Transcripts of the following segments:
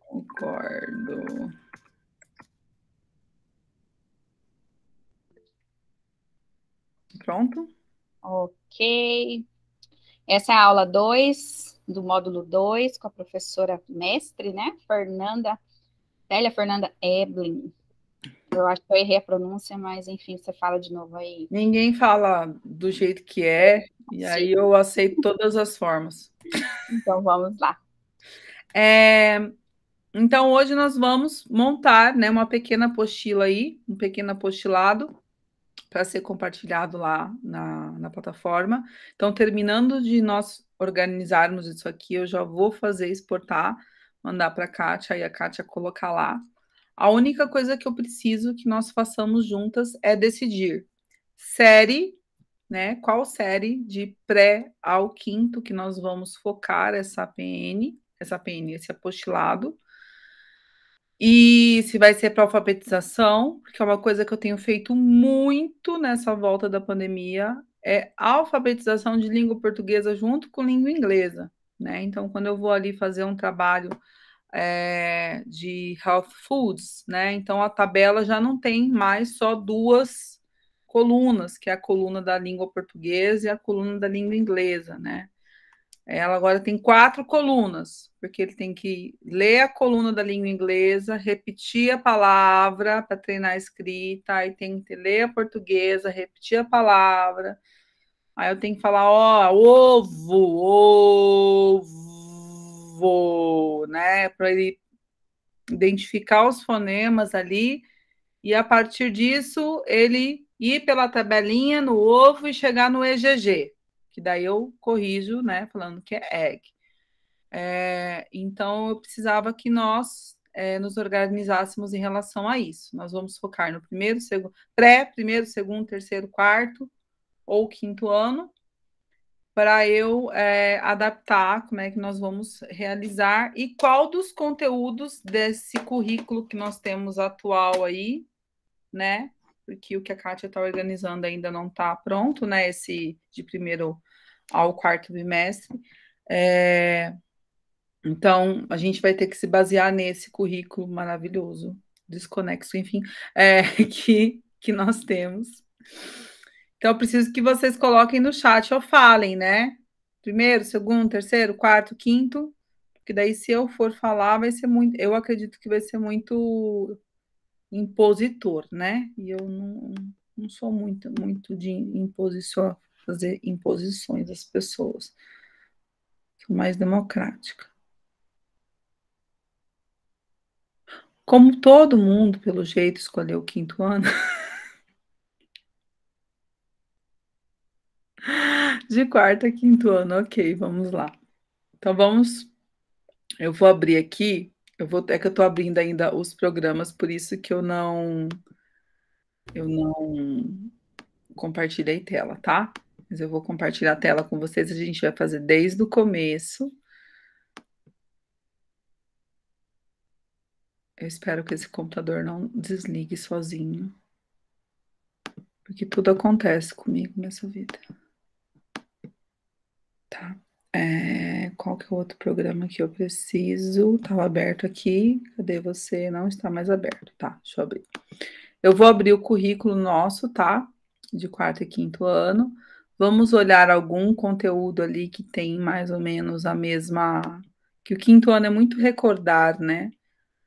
Concordo. Pronto? Ok. Essa é a aula 2 do módulo 2 com a professora mestre, né? Fernanda, Célia Fernanda Eblin. Eu acho que eu errei a pronúncia, mas enfim, você fala de novo aí. Ninguém fala do jeito que é, e Sim. aí eu aceito todas as formas. Então vamos lá. É, então, hoje nós vamos montar né, uma pequena apostila aí, um pequeno apostilado para ser compartilhado lá na, na plataforma. Então, terminando de nós organizarmos isso aqui, eu já vou fazer exportar, mandar para a Kátia e a Kátia colocar lá. A única coisa que eu preciso que nós façamos juntas é decidir série, né? Qual série de pré ao quinto que nós vamos focar essa PN essa PN, esse apostilado. E se vai ser para alfabetização, que é uma coisa que eu tenho feito muito nessa volta da pandemia, é alfabetização de língua portuguesa junto com língua inglesa, né? Então, quando eu vou ali fazer um trabalho é, de health foods, né? Então, a tabela já não tem mais só duas colunas, que é a coluna da língua portuguesa e a coluna da língua inglesa, né? Ela agora tem quatro colunas, porque ele tem que ler a coluna da língua inglesa, repetir a palavra para treinar a escrita, aí tem que ler a portuguesa, repetir a palavra. Aí eu tenho que falar, ó, ovo, ovo, né? Para ele identificar os fonemas ali, e a partir disso ele ir pela tabelinha no ovo e chegar no EGG, que daí eu corrijo, né, falando que é egg. É, então, eu precisava que nós é, nos organizássemos em relação a isso. Nós vamos focar no primeiro, segundo, pré, primeiro, segundo, terceiro, quarto ou quinto ano, para eu é, adaptar como é que nós vamos realizar e qual dos conteúdos desse currículo que nós temos atual aí, né? Porque o que a Kátia está organizando ainda não está pronto, né? Esse de primeiro ao quarto bimestre. É, então, a gente vai ter que se basear nesse currículo maravilhoso, desconexo, enfim, é, que, que nós temos. Então, eu preciso que vocês coloquem no chat ou falem, né? Primeiro, segundo, terceiro, quarto, quinto, porque daí, se eu for falar, vai ser muito. Eu acredito que vai ser muito impositor, né? E eu não, não sou muito, muito de imposição fazer imposições às pessoas, mais democrática. Como todo mundo, pelo jeito, escolheu o quinto ano, de quarto a quinto ano, ok, vamos lá. Então vamos, eu vou abrir aqui, eu vou, é que eu estou abrindo ainda os programas, por isso que eu não, eu não compartilhei tela, tá? Mas eu vou compartilhar a tela com vocês, a gente vai fazer desde o começo. Eu espero que esse computador não desligue sozinho. Porque tudo acontece comigo nessa vida. Tá? É, qual que é o outro programa que eu preciso? Tava aberto aqui. Cadê você? Não está mais aberto. Tá, deixa eu abrir. Eu vou abrir o currículo nosso, tá? De quarto e quinto ano. Vamos olhar algum conteúdo ali que tem mais ou menos a mesma. Que o quinto ano é muito recordar, né?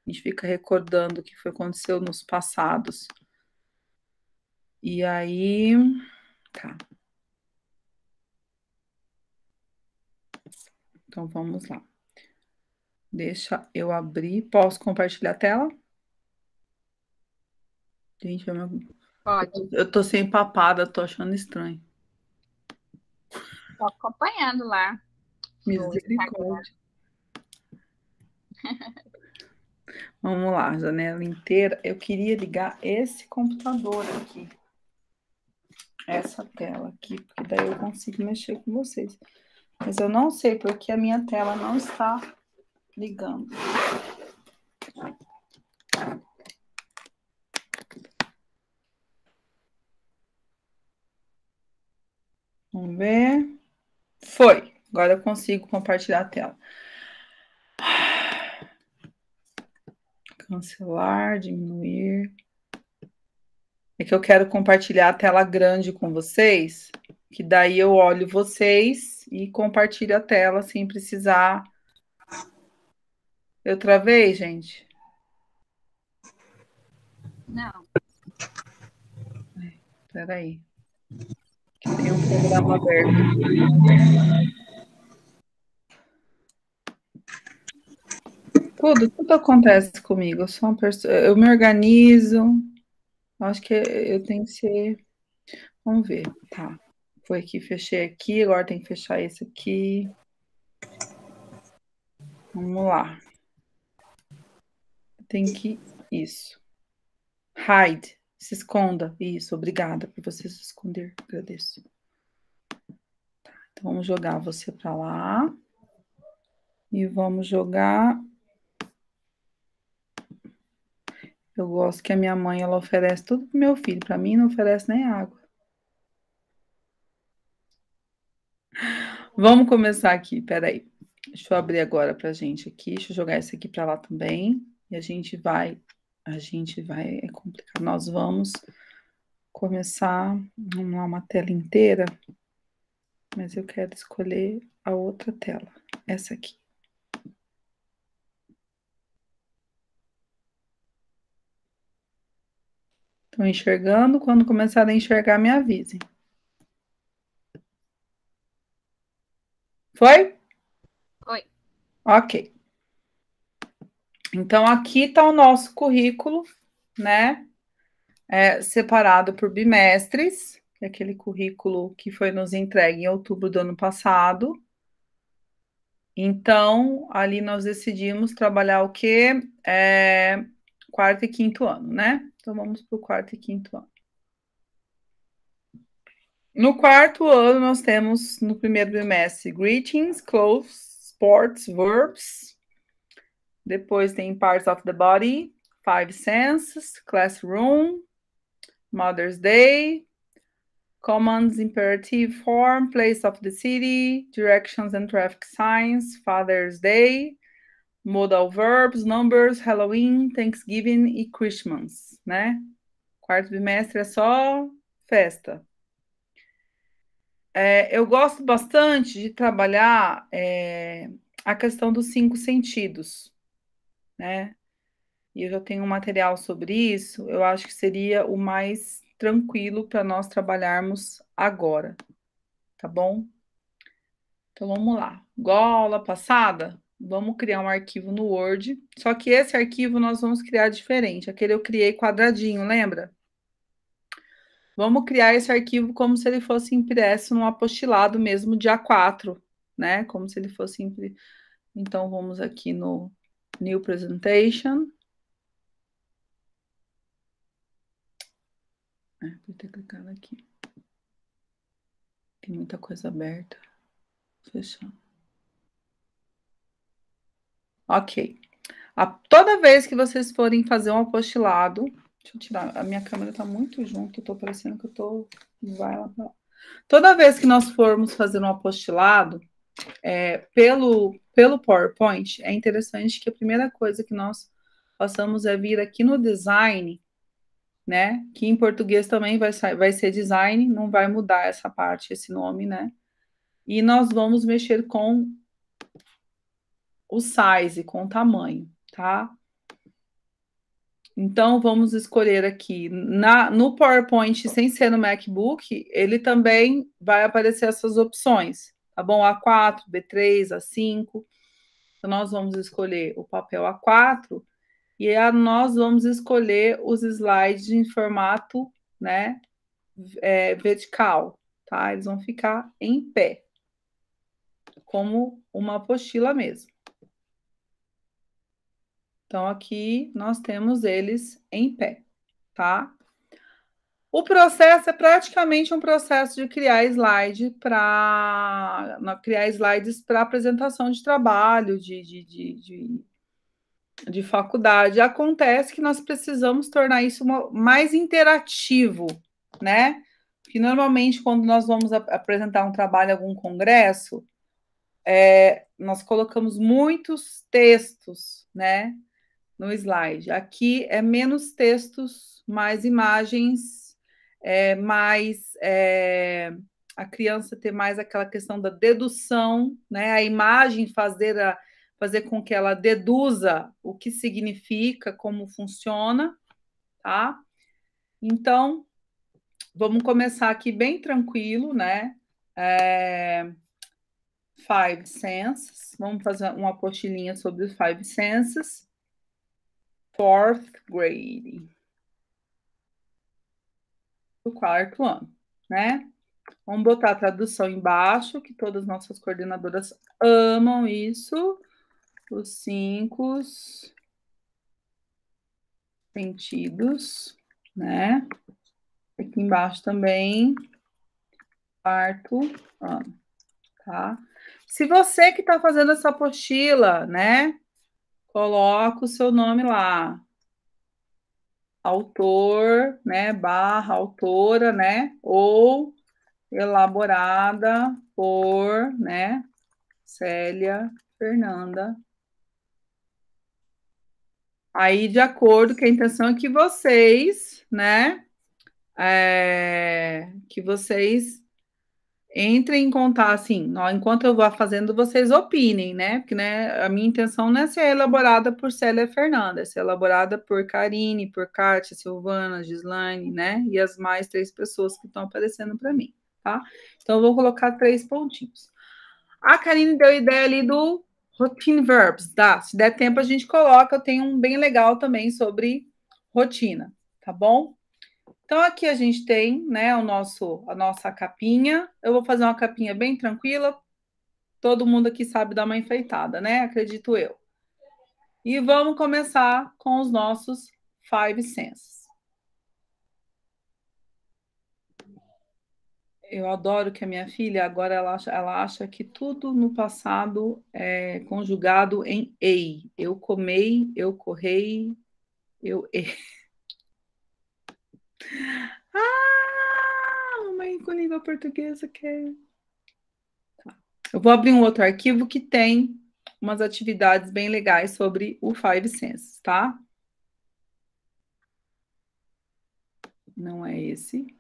A gente fica recordando o que foi, aconteceu nos passados. E aí. Tá. Então vamos lá. Deixa eu abrir. Posso compartilhar a tela? Gente, eu, Pode. eu tô sem papada, tô achando estranho. Tô acompanhando lá. Misericórdia. Vamos lá, janela inteira. Eu queria ligar esse computador aqui. Essa tela aqui, porque daí eu consigo mexer com vocês. Mas eu não sei porque a minha tela não está ligando. Vamos ver. Foi. Agora eu consigo compartilhar a tela. Cancelar, diminuir. É que eu quero compartilhar a tela grande com vocês, que daí eu olho vocês e compartilho a tela sem precisar. Eu travei, gente? Não. É, peraí. Tem um programa aberto. Tudo, tudo acontece comigo. Eu sou uma pessoa, eu me organizo. Acho que eu tenho que ser. Vamos ver, tá? Foi aqui, fechei aqui. Agora tem que fechar esse aqui. Vamos lá. Tem que isso. Hide. Se esconda. Isso, obrigada por você se esconder. Agradeço. Tá, então, vamos jogar você para lá. E vamos jogar. Eu gosto que a minha mãe ela oferece tudo pro meu filho. Para mim, não oferece nem água. Vamos começar aqui, peraí. Deixa eu abrir agora pra gente aqui. Deixa eu jogar esse aqui para lá também. E a gente vai a gente vai é complicado. Nós vamos começar não uma tela inteira, mas eu quero escolher a outra tela, essa aqui. Estão enxergando? Quando começar a enxergar, me avisem. Foi? Foi. Ok. Então, aqui está o nosso currículo, né? É, separado por bimestres, é aquele currículo que foi nos entregue em outubro do ano passado. Então, ali nós decidimos trabalhar o quê? É, quarto e quinto ano, né? Então, vamos para o quarto e quinto ano. No quarto ano, nós temos, no primeiro bimestre, greetings, clothes, sports, verbs, depois tem Parts of the Body, Five Senses, Classroom, Mother's Day, Commands, Imperative Form, Place of the City, Directions and Traffic Signs, Father's Day, Modal Verbs, Numbers, Halloween, Thanksgiving e Christmas, né? Quarto bimestre é só festa. É, eu gosto bastante de trabalhar é, a questão dos cinco sentidos né? E eu já tenho um material sobre isso, eu acho que seria o mais tranquilo para nós trabalharmos agora, tá bom? Então vamos lá. gola passada, vamos criar um arquivo no Word, só que esse arquivo nós vamos criar diferente. Aquele eu criei quadradinho, lembra? Vamos criar esse arquivo como se ele fosse impresso num apostilado mesmo, dia 4, né? Como se ele fosse impresso. Então, vamos aqui no new presentation. É, ah, vou ter clicado aqui. Tem muita coisa aberta. Fechando. Ok. A, toda vez que vocês forem fazer um apostilado, deixa eu tirar, a minha câmera está muito junto, estou parecendo que eu estou. Vai lá pra lá. Toda vez que nós formos fazer um apostilado, é, pelo pelo PowerPoint, é interessante que a primeira coisa que nós passamos é vir aqui no design, né? Que em português também vai, vai ser design, não vai mudar essa parte, esse nome, né? E nós vamos mexer com o size, com o tamanho, tá? Então, vamos escolher aqui. Na, no PowerPoint, sem ser no MacBook, ele também vai aparecer essas opções tá bom? A4, B3, A5. Então, nós vamos escolher o papel A4 e aí nós vamos escolher os slides em formato né, é, vertical, tá? Eles vão ficar em pé, como uma apostila mesmo. Então, aqui nós temos eles em pé, tá? O processo é praticamente um processo de criar slide para criar slides para apresentação de trabalho, de, de, de, de, faculdade. Acontece que nós precisamos tornar isso mais interativo, né? que normalmente quando nós vamos apresentar um trabalho em algum congresso, é, nós colocamos muitos textos, né? No slide. Aqui é menos textos, mais imagens é, mais é, a criança ter mais aquela questão da dedução, né? A imagem fazer a, fazer com que ela deduza o que significa, como funciona, tá? Então vamos começar aqui bem tranquilo, né? É, five senses. Vamos fazer uma apostilinha sobre os five senses. Fourth grade do quarto ano, né? Vamos botar a tradução embaixo, que todas as nossas coordenadoras amam isso. Os cinco sentidos, né? Aqui embaixo também, quarto ano, tá? Se você que está fazendo essa apostila, né? Coloca o seu nome lá, autor, né, barra autora, né, ou elaborada por, né, Célia Fernanda. Aí, de acordo com a intenção é que vocês, né, é, que vocês entrem em contar assim, ó, enquanto eu vou fazendo, vocês opinem, né? Porque né, a minha intenção não é ser elaborada por Célia Fernanda, é ser elaborada por Karine, por Kátia, Silvana, Gislaine, né? E as mais três pessoas que estão aparecendo para mim, tá? Então eu vou colocar três pontinhos. A Karine deu ideia ali do routine verbs, tá? Se der tempo a gente coloca, eu tenho um bem legal também sobre rotina, tá bom? Então aqui a gente tem, né, o nosso a nossa capinha. Eu vou fazer uma capinha bem tranquila. Todo mundo aqui sabe dar uma enfeitada, né? Acredito eu. E vamos começar com os nossos five senses. Eu adoro que a minha filha agora ela acha, ela acha que tudo no passado é conjugado em ei. Eu comei, eu correi, eu ei. Ah, mamãe com língua portuguesa quer. É- tá. Eu vou abrir um outro arquivo que tem umas atividades bem legais sobre o Five Senses, tá? Não é esse.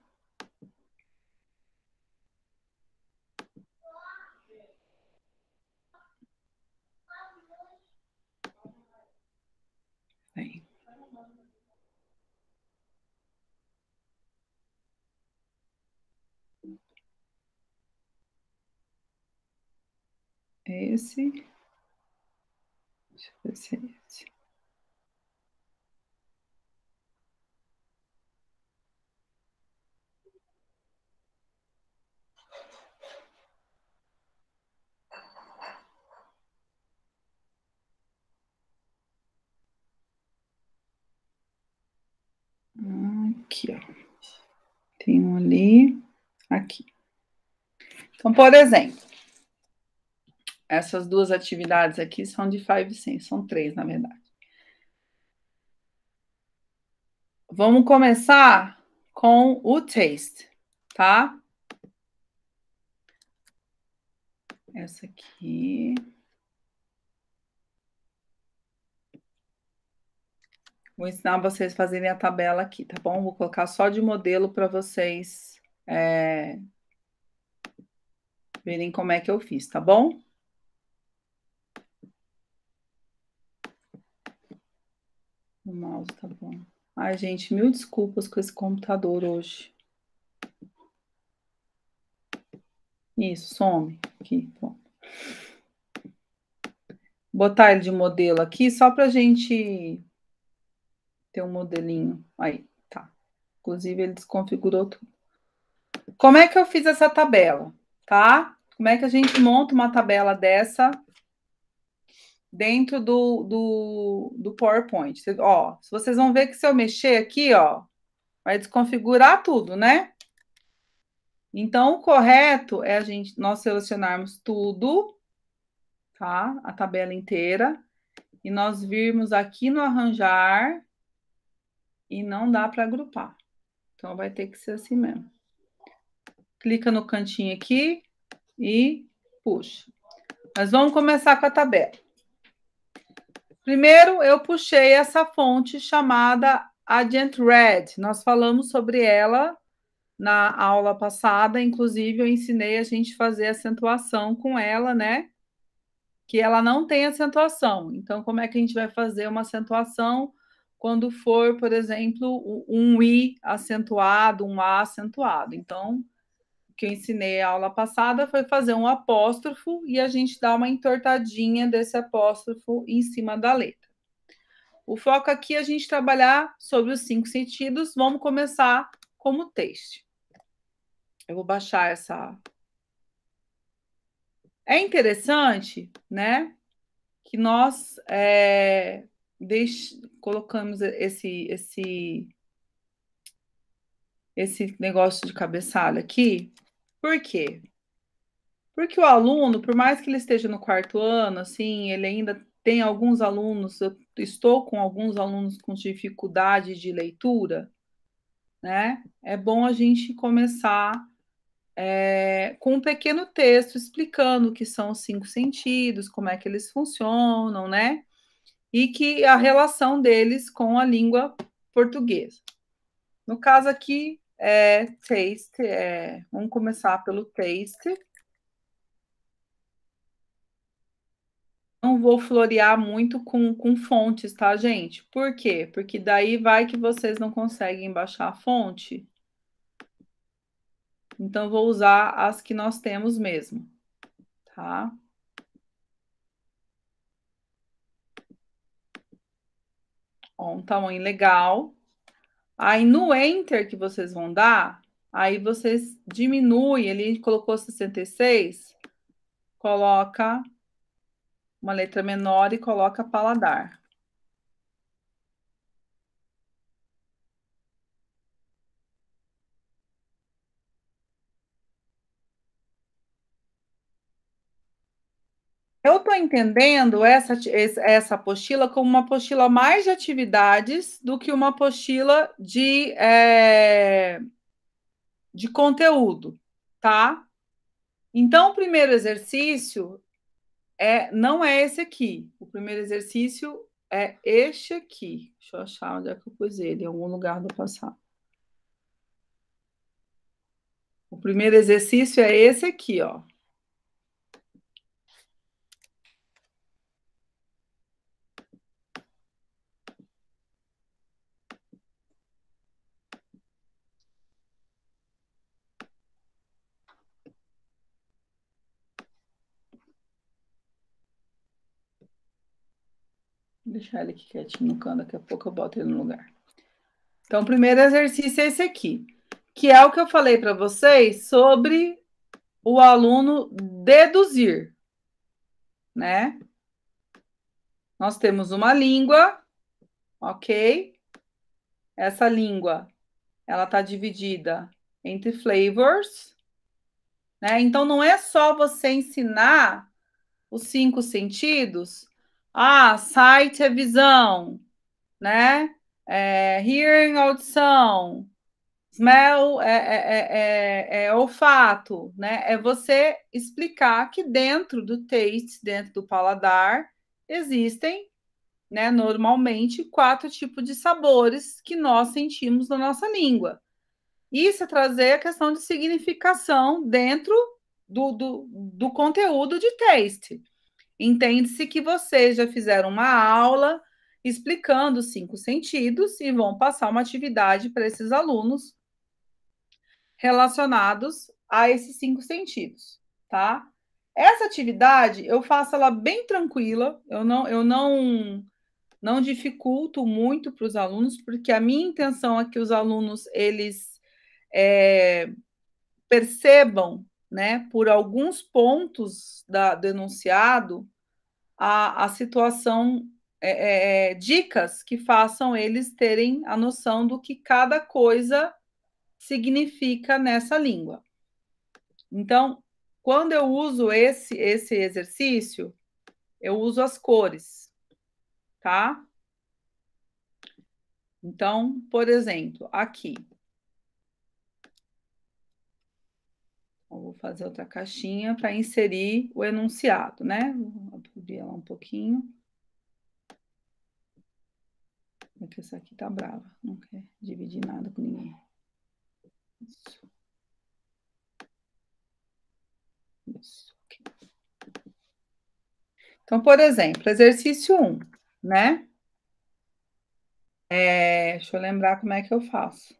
É esse. Deixa eu ver se é esse. Aqui, ó. Tem um ali, aqui. Então, por exemplo, essas duas atividades aqui são de Five Sense, são três, na verdade. Vamos começar com o taste, tá? Essa aqui. Vou ensinar vocês a fazerem a tabela aqui, tá bom? Vou colocar só de modelo para vocês é, verem como é que eu fiz, tá bom? O mouse tá bom. Ai, gente, mil desculpas com esse computador hoje. Isso, some aqui, pronto. Botar ele de modelo aqui só pra gente ter um modelinho. Aí, tá. Inclusive, ele desconfigurou tudo. Como é que eu fiz essa tabela, tá? Como é que a gente monta uma tabela dessa dentro do, do, do PowerPoint. ó, vocês vão ver que se eu mexer aqui, ó, vai desconfigurar tudo, né? Então, o correto é a gente, nós selecionarmos tudo, tá? A tabela inteira. E nós virmos aqui no arranjar e não dá para agrupar. Então, vai ter que ser assim mesmo. Clica no cantinho aqui e puxa. Mas vamos começar com a tabela. Primeiro, eu puxei essa fonte chamada Agent Red. Nós falamos sobre ela na aula passada, inclusive eu ensinei a gente fazer acentuação com ela, né? Que ela não tem acentuação. Então, como é que a gente vai fazer uma acentuação quando for, por exemplo, um i acentuado, um a acentuado? Então, que eu ensinei a aula passada foi fazer um apóstrofo e a gente dá uma entortadinha desse apóstrofo em cima da letra. O foco aqui é a gente trabalhar sobre os cinco sentidos. Vamos começar como texto. Eu vou baixar essa. É interessante, né, que nós é, deix... colocamos esse, esse esse negócio de cabeçalho aqui por quê? Porque o aluno, por mais que ele esteja no quarto ano, assim, ele ainda tem alguns alunos, eu estou com alguns alunos com dificuldade de leitura, né? É bom a gente começar é, com um pequeno texto explicando o que são os cinco sentidos, como é que eles funcionam, né? E que a relação deles com a língua portuguesa. No caso aqui, é, taste, é, vamos começar pelo taste. Não vou florear muito com, com fontes, tá, gente? Por quê? Porque daí vai que vocês não conseguem baixar a fonte. Então, vou usar as que nós temos mesmo, tá? Ó, um tamanho legal. Aí no enter que vocês vão dar, aí vocês diminuem, ele colocou 66, coloca uma letra menor e coloca paladar. Eu estou entendendo essa, essa apostila como uma apostila mais de atividades do que uma apostila de, é, de conteúdo, tá? Então, o primeiro exercício é, não é esse aqui. O primeiro exercício é este aqui. Deixa eu achar onde é que eu pus ele, em algum lugar do passado. O primeiro exercício é esse aqui, ó. deixar ele aqui quietinho no canto, daqui a pouco eu boto ele no lugar. Então, o primeiro exercício é esse aqui, que é o que eu falei para vocês sobre o aluno deduzir, né? Nós temos uma língua, ok? Essa língua, ela está dividida entre flavors, né? Então, não é só você ensinar os cinco sentidos, ah, sight é visão, né? É, hearing, audição. Smell é é, é, é, é, olfato, né? É você explicar que dentro do taste, dentro do paladar, existem, né, normalmente, quatro tipos de sabores que nós sentimos na nossa língua. Isso é trazer a questão de significação dentro do, do, do conteúdo de taste. Entende-se que vocês já fizeram uma aula explicando os cinco sentidos e vão passar uma atividade para esses alunos relacionados a esses cinco sentidos, tá? Essa atividade eu faço ela bem tranquila, eu não eu não não dificulto muito para os alunos, porque a minha intenção é que os alunos eles é, percebam né, por alguns pontos da, do enunciado, a, a situação, é, é, é, dicas que façam eles terem a noção do que cada coisa significa nessa língua. Então, quando eu uso esse, esse exercício, eu uso as cores, tá? Então, por exemplo, aqui. vou fazer outra caixinha para inserir o enunciado, né? Vou abrir ela um pouquinho. Porque é essa aqui tá brava, não quer dividir nada com ninguém. Isso. Isso. Então, por exemplo, exercício 1, né? É, deixa eu lembrar como é que eu faço.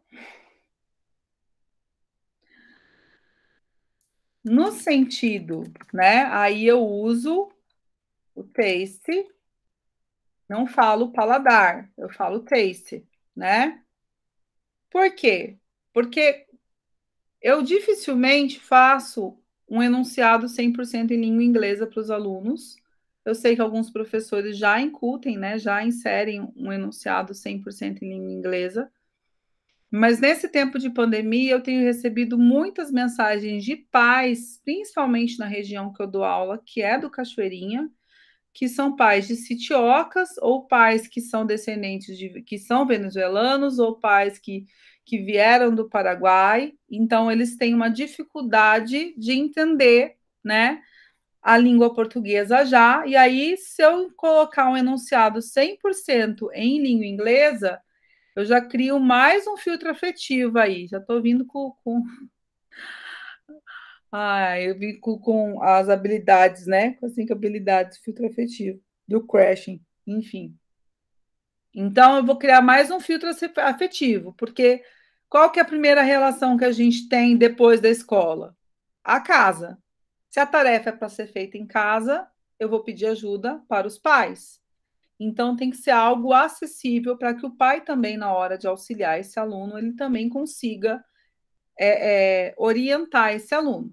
No sentido, né? Aí eu uso o taste, não falo paladar, eu falo taste, né? Por quê? Porque eu dificilmente faço um enunciado 100% em língua inglesa para os alunos. Eu sei que alguns professores já incutem, né, já inserem um enunciado 100% em língua inglesa, mas nesse tempo de pandemia, eu tenho recebido muitas mensagens de pais, principalmente na região que eu dou aula, que é do Cachoeirinha, que são pais de sitiocas ou pais que são descendentes de que são venezuelanos ou pais que que vieram do Paraguai. Então eles têm uma dificuldade de entender, né, a língua portuguesa já. E aí se eu colocar um enunciado 100% em língua inglesa, eu já crio mais um filtro afetivo aí, já estou vindo com, com... Ah, eu vim com, com, as habilidades, né? Com as cinco habilidades, filtro afetivo, do crashing, enfim. Então, eu vou criar mais um filtro afetivo, porque qual que é a primeira relação que a gente tem depois da escola? A casa. Se a tarefa é para ser feita em casa, eu vou pedir ajuda para os pais. Então tem que ser algo acessível para que o pai também, na hora de auxiliar esse aluno, ele também consiga é, é, orientar esse aluno.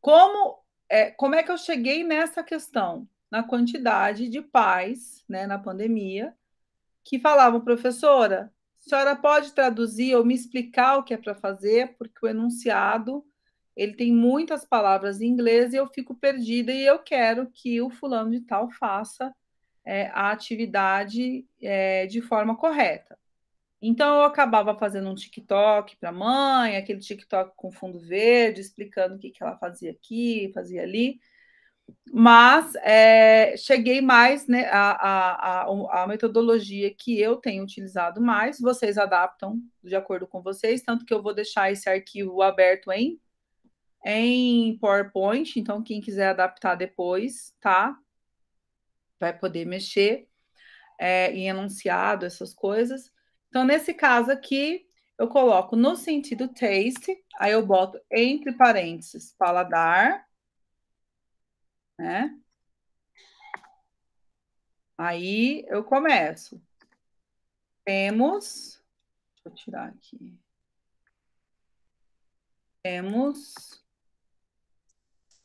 Como é, como é que eu cheguei nessa questão? Na quantidade de pais, né, na pandemia, que falavam, professora, a senhora pode traduzir ou me explicar o que é para fazer, porque o enunciado ele tem muitas palavras em inglês e eu fico perdida e eu quero que o fulano de tal faça é, a atividade é, de forma correta. Então eu acabava fazendo um TikTok para a mãe, aquele TikTok com fundo verde, explicando o que, que ela fazia aqui, fazia ali. Mas é, cheguei mais né, a, a, a, metodologia que eu tenho utilizado mais, vocês adaptam de acordo com vocês, tanto que eu vou deixar esse arquivo aberto em, em PowerPoint, então quem quiser adaptar depois, tá? vai poder mexer é, em enunciado, essas coisas. Então, nesse caso aqui, eu coloco no sentido taste, aí eu boto entre parênteses paladar, né? Aí eu começo. Temos, deixa eu tirar aqui. Temos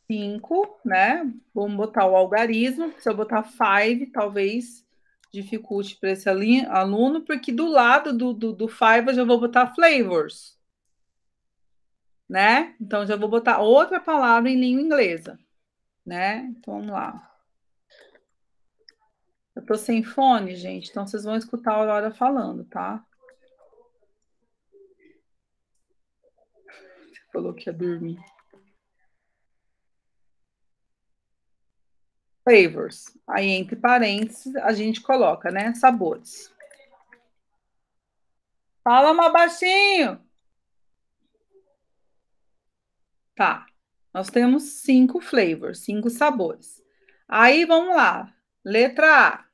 5, né? Vamos botar o algarismo. Se eu botar 5, talvez dificulte para esse aluno, porque do lado do 5 do, do five, eu já vou botar flavors, né? Então já vou botar outra palavra em língua inglesa, né? Então vamos lá. Eu estou sem fone, gente, então vocês vão escutar a Aurora falando, tá? Você falou que ia dormir. flavors. Aí, entre parênteses, a gente coloca, né? Sabores. Fala mais baixinho. Tá. Nós temos cinco flavors, cinco sabores. Aí, vamos lá. Letra A.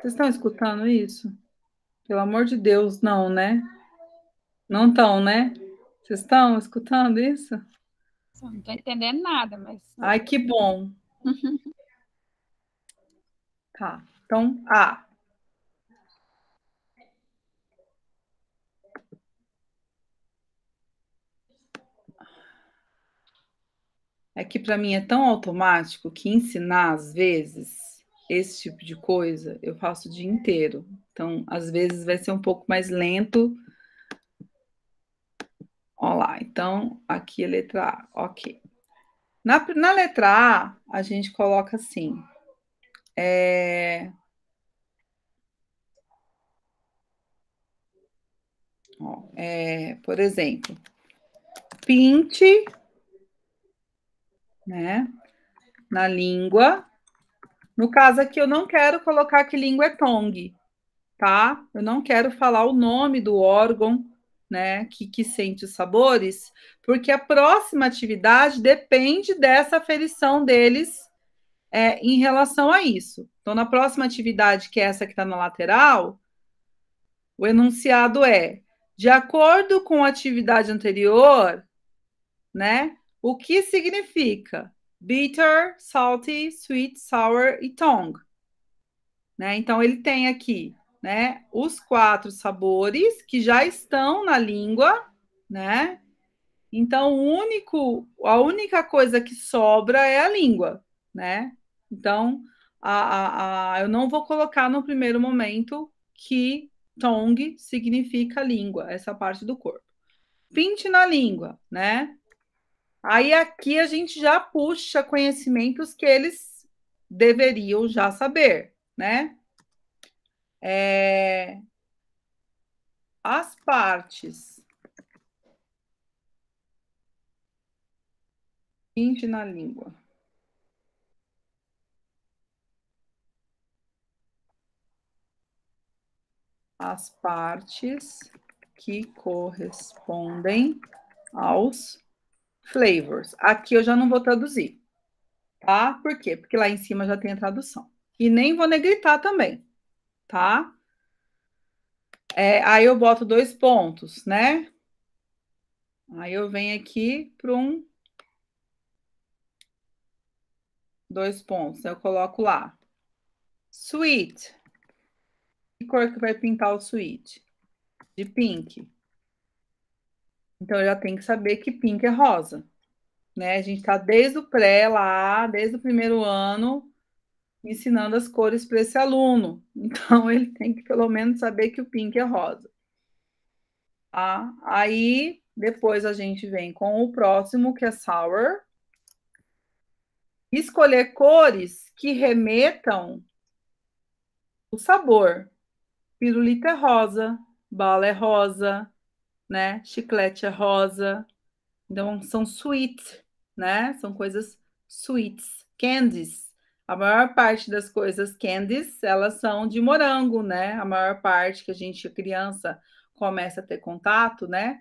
Vocês estão escutando isso? Pelo amor de Deus, não, né? Não estão, né? Vocês estão escutando isso? Não estou entendendo nada, mas. Ai, que bom. tá, então, A. Ah. É que para mim é tão automático que ensinar às vezes esse tipo de coisa eu faço o dia inteiro. Então, às vezes vai ser um pouco mais lento. Olha lá, então aqui a letra A, ok. Na, na letra A, a gente coloca assim. É... Ó, é, por exemplo, pinte, né, na língua no caso aqui, eu não quero colocar que língua é tongue, tá? Eu não quero falar o nome do órgão, né, que, que sente os sabores, porque a próxima atividade depende dessa aferição deles é, em relação a isso. Então, na próxima atividade, que é essa que está na lateral, o enunciado é: de acordo com a atividade anterior, né? O que significa? bitter, salty, sweet, sour e tongue. Né? Então, ele tem aqui né, os quatro sabores que já estão na língua, né? Então, único, a única coisa que sobra é a língua, né? Então, a, a, a, eu não vou colocar no primeiro momento que tongue significa língua, essa parte do corpo. Pinte na língua, né? Aí aqui a gente já puxa conhecimentos que eles deveriam já saber, né? É... As partes. Índio na língua. As partes que correspondem aos flavors. Aqui eu já não vou traduzir, tá? Por quê? Porque lá em cima já tem a tradução. E nem vou negritar também, tá? É, aí eu boto dois pontos, né? Aí eu venho aqui para um. Dois pontos, eu coloco lá. Sweet. Que cor que vai pintar o sweet? De pink. Então já tem que saber que pink é rosa. Né? A gente está desde o pré lá, desde o primeiro ano, ensinando as cores para esse aluno. Então ele tem que pelo menos saber que o pink é rosa. Tá? Aí depois a gente vem com o próximo, que é sour. Escolher cores que remetam o sabor. Pirulita é rosa, bala é rosa, né? Chiclete é rosa. Então, são sweet, né? São coisas sweets, candies. A maior parte das coisas candies, elas são de morango, né? A maior parte que a gente, criança, começa a ter contato, né?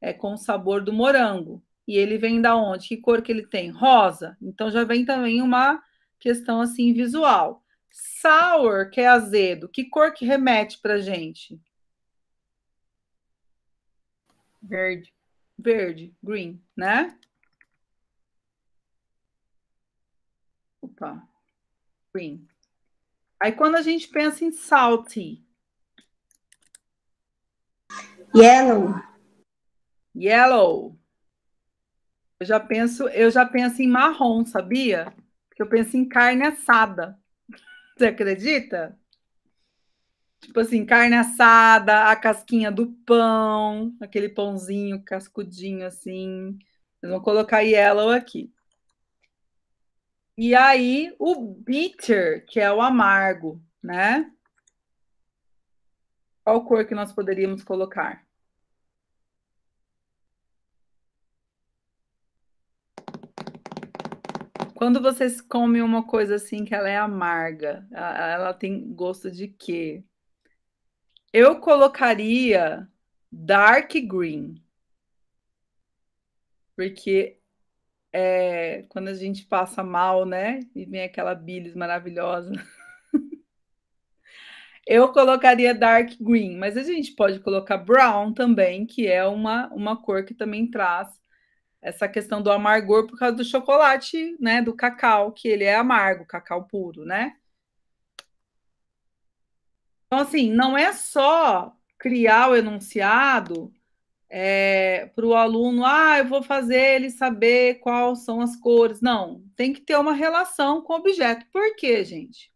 É com o sabor do morango. E ele vem da onde? Que cor que ele tem? Rosa. Então já vem também uma questão assim visual. Sour, que é azedo, que cor que remete para gente? Verde. Verde, green, né? Opa, green. Aí quando a gente pensa em salty. Yellow. Yellow. Eu já penso, eu já penso em marrom, sabia? Porque eu penso em carne assada. Você acredita? Tipo assim, carne assada, a casquinha do pão, aquele pãozinho cascudinho assim. Vocês vão colocar yellow aqui. E aí, o bitter, que é o amargo, né? Qual cor que nós poderíamos colocar? Quando vocês comem uma coisa assim que ela é amarga, ela tem gosto de quê? Eu colocaria dark green. Porque é, quando a gente passa mal, né? E vem aquela bilis maravilhosa. Eu colocaria dark green, mas a gente pode colocar brown também, que é uma, uma cor que também traz essa questão do amargor por causa do chocolate, né? Do cacau, que ele é amargo, cacau puro, né? Então, assim, não é só criar o enunciado é, para o aluno, ah, eu vou fazer ele saber quais são as cores. Não, tem que ter uma relação com o objeto. Por quê, gente?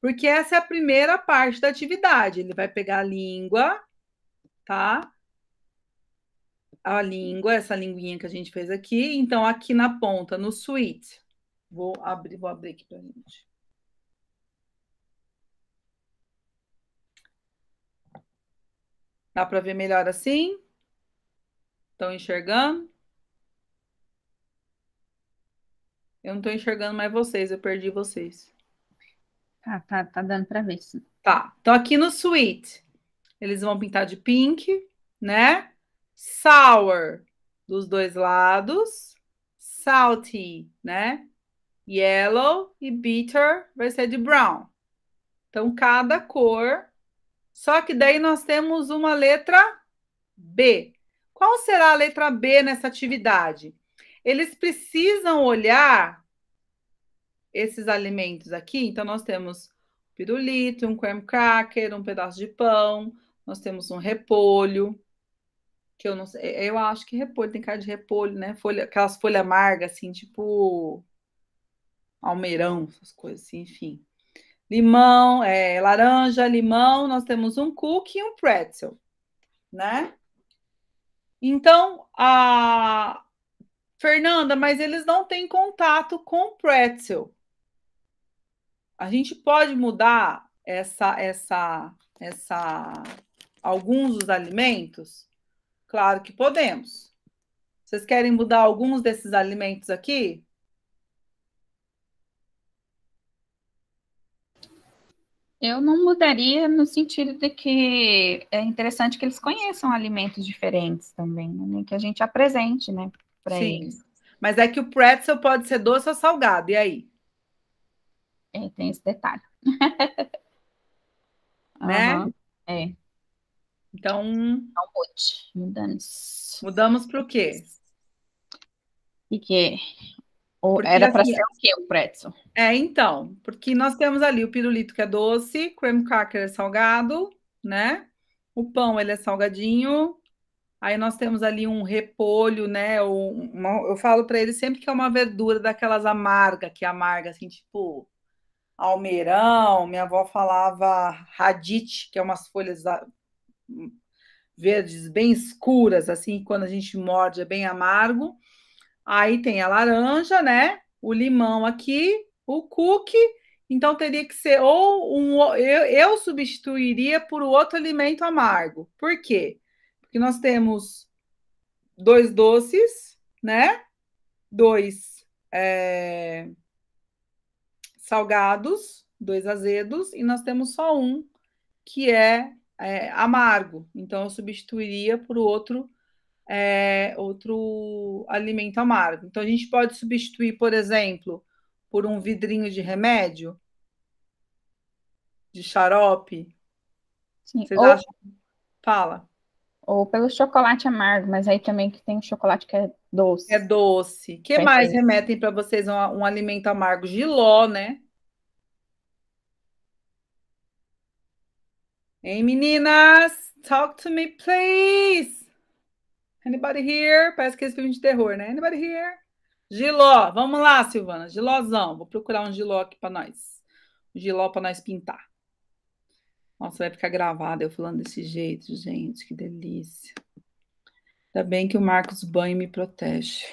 Porque essa é a primeira parte da atividade. Ele vai pegar a língua, tá? A língua, essa linguinha que a gente fez aqui. Então, aqui na ponta, no suíte. vou abrir, vou abrir aqui para a gente. Dá para ver melhor assim? Estão enxergando? Eu não estou enxergando mais vocês, eu perdi vocês. Tá, tá, tá dando para ver sim. Tá. Então aqui no sweet, eles vão pintar de pink, né? Sour dos dois lados, salty, né? Yellow e bitter vai ser de brown. Então cada cor só que daí nós temos uma letra B. Qual será a letra B nessa atividade? Eles precisam olhar esses alimentos aqui. Então, nós temos pirulito, um creme cracker, um pedaço de pão, nós temos um repolho, que eu não sei, é, eu acho que repolho, tem cara de repolho, né? Folha, aquelas folhas amargas, assim, tipo almeirão, essas coisas assim, enfim limão, é, laranja, limão, nós temos um cookie e um pretzel, né? Então, a Fernanda, mas eles não têm contato com pretzel. A gente pode mudar essa essa essa alguns dos alimentos? Claro que podemos. Vocês querem mudar alguns desses alimentos aqui? Eu não mudaria no sentido de que é interessante que eles conheçam alimentos diferentes também, né? que a gente apresente, né, para eles. Mas é que o pretzel pode ser doce ou salgado, e aí? É, tem esse detalhe. né? Uhum, é. Então, mudamos. Mudamos para o quê? E que porque, era para assim, ser o quê o pretzel? É, então, porque nós temos ali o pirulito que é doce, cream cracker é salgado, né? O pão ele é salgadinho. Aí nós temos ali um repolho, né? Uma, eu falo para ele sempre que é uma verdura daquelas amarga, que é amarga, assim, tipo almeirão. Minha avó falava radite, que é umas folhas ah, hum, verdes bem escuras, assim, quando a gente morde é bem amargo. Aí tem a laranja, né? O limão aqui, o cookie. Então teria que ser ou um eu, eu substituiria por outro alimento amargo. Por quê? Porque nós temos dois doces, né? Dois é, salgados, dois azedos, e nós temos só um que é, é amargo. Então eu substituiria por outro é, outro alimento amargo. Então, a gente pode substituir, por exemplo, por um vidrinho de remédio, de xarope. Sim, Vocês ou... acham? Fala. Ou pelo chocolate amargo, mas aí também que tem chocolate que é doce. É doce. que mais remetem para vocês um, um, alimento amargo? Giló, né? Hein, meninas? Talk to me, please! Anybody here? Parece que é esse filme de terror, né? Anybody here? Giló, vamos lá, Silvana. Gilózão, vou procurar um giló aqui para nós. Um giló para nós pintar. Nossa, vai ficar gravado eu falando desse jeito, gente, que delícia. Ainda bem que o Marcos Banho me protege.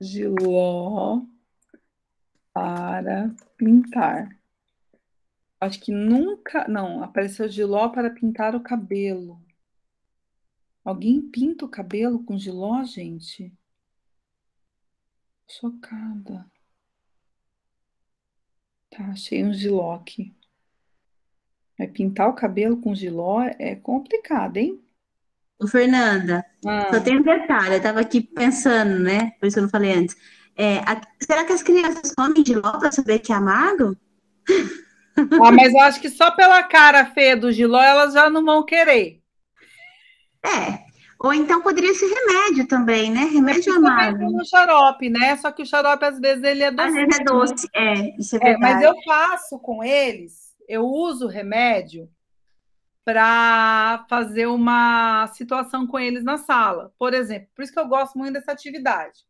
Giló para pintar. Acho que nunca. Não, apareceu Giló para pintar o cabelo. Alguém pinta o cabelo com Giló, gente? Chocada. Tá, achei um Giló aqui. Mas pintar o cabelo com Giló é complicado, hein? Ô, Fernanda, ah. só tem um detalhe. Eu tava aqui pensando, né? Por isso eu não falei antes. É, a... será que as crianças comem Giló para saber que é amargo? Ah, mas eu acho que só pela cara feia do Giló elas já não vão querer. É. Ou então poderia ser remédio também, né? Remédio amargo. no xarope, né? Só que o xarope às vezes ele é, ah, é né? doce. Às vezes é doce, né? é. Isso é, verdade. É, mas eu faço com eles, eu uso remédio para fazer uma situação com eles na sala. Por exemplo, por isso que eu gosto muito dessa atividade.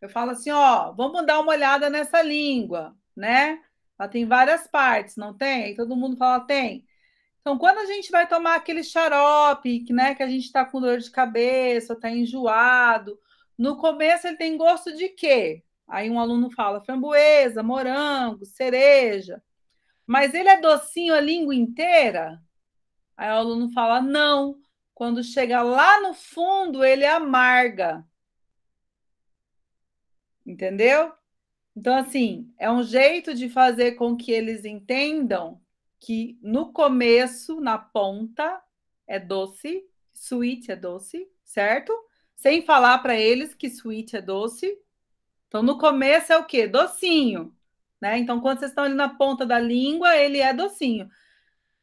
Eu falo assim, ó, vamos dar uma olhada nessa língua, né? Ela tem várias partes, não tem? Todo mundo fala tem. Então, quando a gente vai tomar aquele xarope, né, que a gente está com dor de cabeça, está enjoado, no começo ele tem gosto de quê? Aí um aluno fala framboesa, morango, cereja. Mas ele é docinho a língua inteira? Aí o aluno fala não. Quando chega lá no fundo, ele é amarga. Entendeu? Então, assim, é um jeito de fazer com que eles entendam que no começo, na ponta, é doce, sweet é doce, certo? Sem falar para eles que sweet é doce. Então, no começo é o quê? Docinho, né? Então, quando vocês estão ali na ponta da língua, ele é docinho.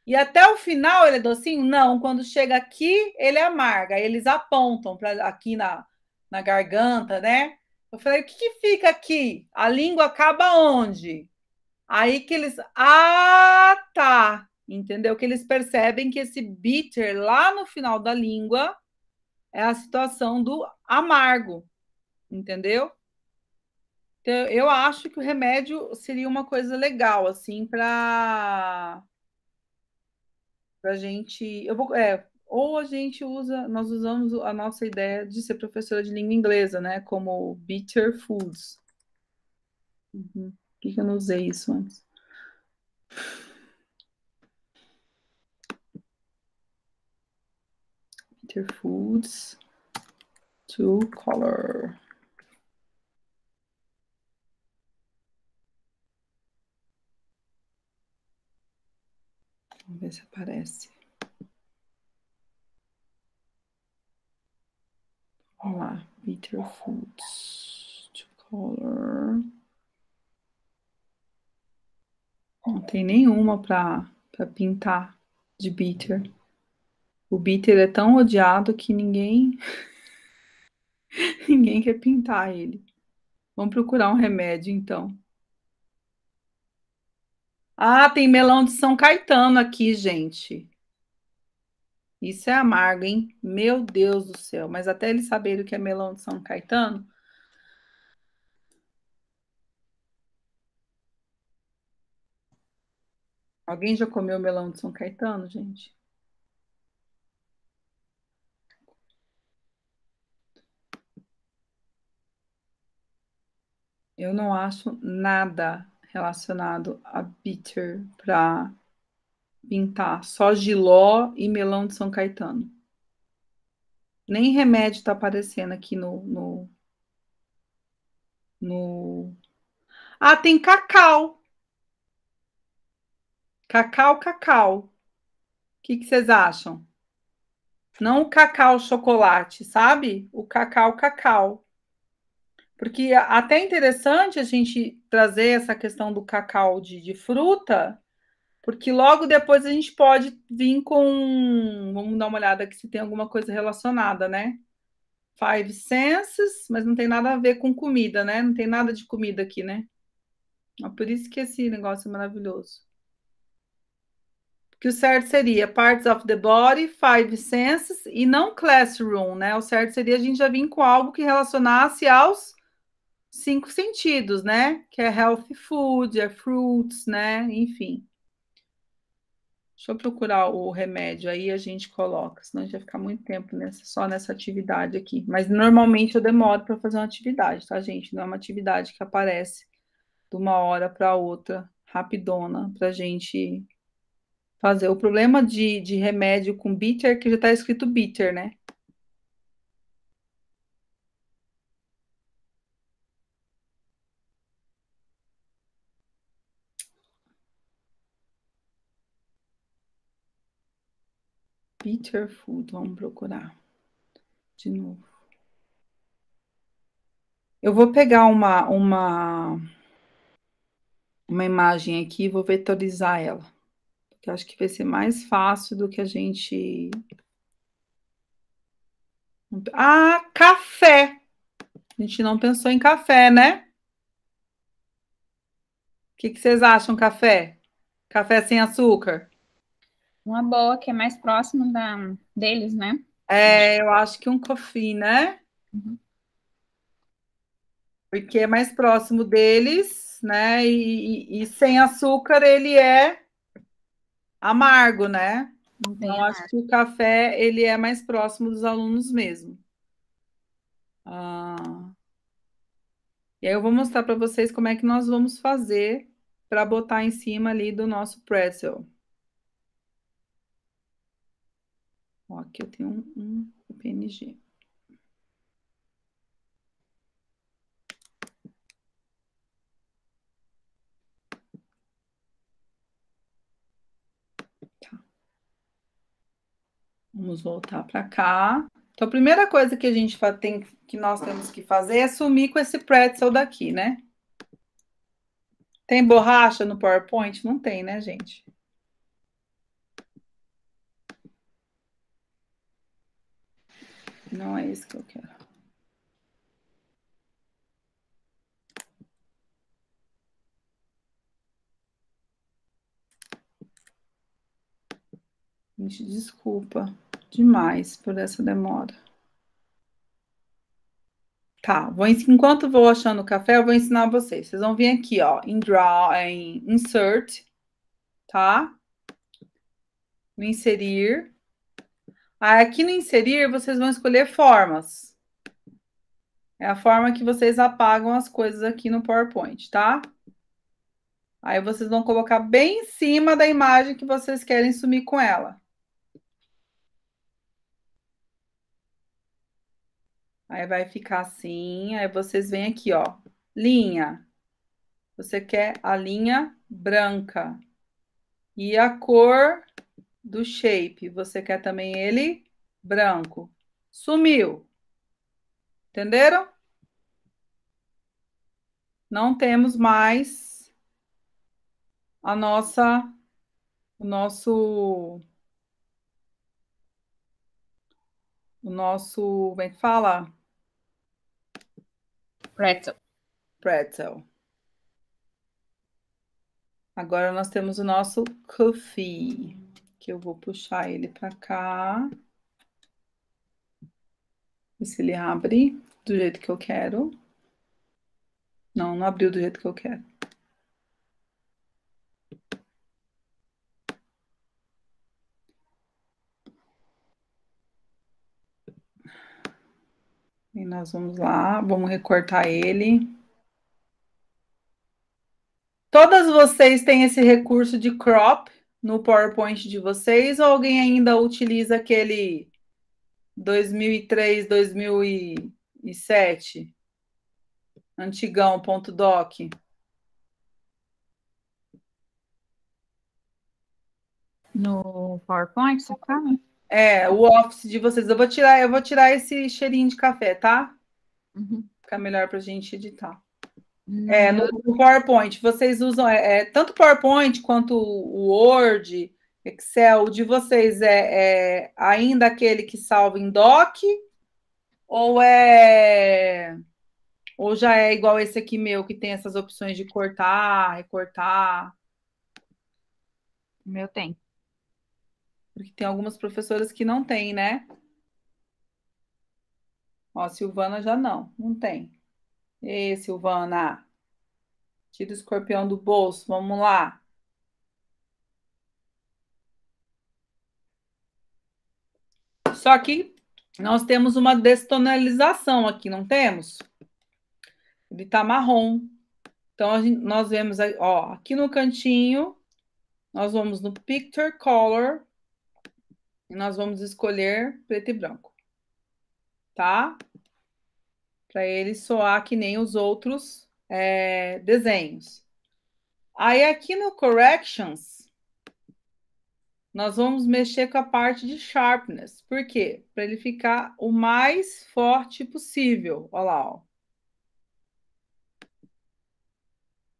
E até o final ele é docinho? Não, quando chega aqui, ele é amarga. Eles apontam para aqui na, na garganta, né? Eu falei, o que, que fica aqui? A língua acaba onde? Aí que eles. Ah, tá! Entendeu? Que eles percebem que esse bitter lá no final da língua é a situação do amargo. Entendeu? Então, eu acho que o remédio seria uma coisa legal, assim, para. Pra gente. Eu vou. É, ou a gente usa, nós usamos a nossa ideia de ser professora de língua inglesa, né? Como bitter foods. Uhum. Por que, que eu não usei isso antes? Bitter foods to color. Vamos ver se aparece. Vamos lá. Bitter foods to color. Não tem nenhuma para pintar de bitter. O bitter é tão odiado que ninguém ninguém quer pintar ele. Vamos procurar um remédio então. Ah, tem melão de São Caetano aqui, gente. Isso é amargo, hein? Meu Deus do céu. Mas até eles saberem o que é melão de São Caetano. Alguém já comeu melão de São Caetano, gente? Eu não acho nada relacionado a bitter para pintar só giló e melão de São Caetano. Nem remédio está aparecendo aqui no, no, no. Ah, tem cacau. Cacau, cacau. O que, que vocês acham? Não o cacau chocolate, sabe? O cacau, cacau. Porque até é interessante a gente trazer essa questão do cacau de, de fruta, porque logo depois a gente pode vir com. Vamos dar uma olhada aqui se tem alguma coisa relacionada, né? Five senses, mas não tem nada a ver com comida, né? Não tem nada de comida aqui, né? É por isso que esse negócio é maravilhoso. Que o certo seria parts of the body, five senses e não classroom, né? O certo seria a gente já vir com algo que relacionasse aos cinco sentidos, né? Que é healthy food, é fruits, né? Enfim. Deixa eu procurar o remédio, aí a gente coloca, senão a gente vai ficar muito tempo nessa, só nessa atividade aqui. Mas normalmente eu demoro para fazer uma atividade, tá, gente? Não é uma atividade que aparece de uma hora para outra, rapidona, para gente fazer. O problema de, de remédio com bitter é que já está escrito bitter, né? Bitter Food, então vamos procurar de novo. Eu vou pegar uma, uma, uma imagem aqui e vou vetorizar ela. Porque acho que vai ser mais fácil do que a gente. Ah, café! A gente não pensou em café, né? O que, que vocês acham, café? Café sem açúcar? Uma boa, que é mais próximo da, deles, né? É, eu acho que um coffee, né? Uhum. Porque é mais próximo deles, né? E, e, e sem açúcar ele é amargo, né? Bem então, amargo. acho que o café ele é mais próximo dos alunos mesmo. Ah. E aí eu vou mostrar para vocês como é que nós vamos fazer para botar em cima ali do nosso pretzel. Ó, aqui eu tenho um, um PNG. Tá. Vamos voltar para cá. Então, a primeira coisa que a gente tem, que nós temos que fazer é sumir com esse pretzel daqui, né? Tem borracha no PowerPoint? Não tem, né, gente? Não é esse que eu quero. Gente, desculpa demais por essa demora. Tá, vou, enquanto vou achando o café, eu vou ensinar vocês. Vocês vão vir aqui, ó, em draw, em insert, tá? No inserir. Aqui no inserir, vocês vão escolher formas. É a forma que vocês apagam as coisas aqui no PowerPoint, tá? Aí vocês vão colocar bem em cima da imagem que vocês querem sumir com ela. Aí vai ficar assim, aí vocês vêm aqui, ó, linha. Você quer a linha branca. E a cor do shape, você quer também ele branco. Sumiu. Entenderam? Não temos mais a nossa o nosso o nosso, vem é que fala? Pretzel. Pretzel. Agora nós temos o nosso coffee que eu vou puxar ele para cá. Ver se ele abre do jeito que eu quero. Não, não abriu do jeito que eu quero. E nós vamos lá, vamos recortar ele. Todas vocês têm esse recurso de crop, no PowerPoint de vocês ou alguém ainda utiliza aquele 2003, 2007? Antigão.doc? No PowerPoint, você É, o Office de vocês. Eu vou tirar, eu vou tirar esse cheirinho de café, tá? Uhum. Fica melhor para a gente editar. É, no, uhum. no, PowerPoint, vocês usam é, é, tanto PowerPoint quanto o Word, Excel, o de vocês é, é, ainda aquele que salva em doc ou é ou já é igual esse aqui meu que tem essas opções de cortar, recortar? O meu tem. Porque tem algumas professoras que não tem, né? Ó, Silvana já não, não tem. Ei, Silvana. Tira o escorpião do bolso, vamos lá. Só que nós temos uma destonalização aqui, não temos? Ele tá marrom. Então, gente, nós vemos ó, aqui no cantinho, nós vamos no Picture Color e nós vamos escolher preto e branco, tá? Tá? para ele soar que nem os outros é, desenhos. Aí aqui no Corrections, nós vamos mexer com a parte de Sharpness. Por quê? Para ele ficar o mais forte possível. Olha lá, ó.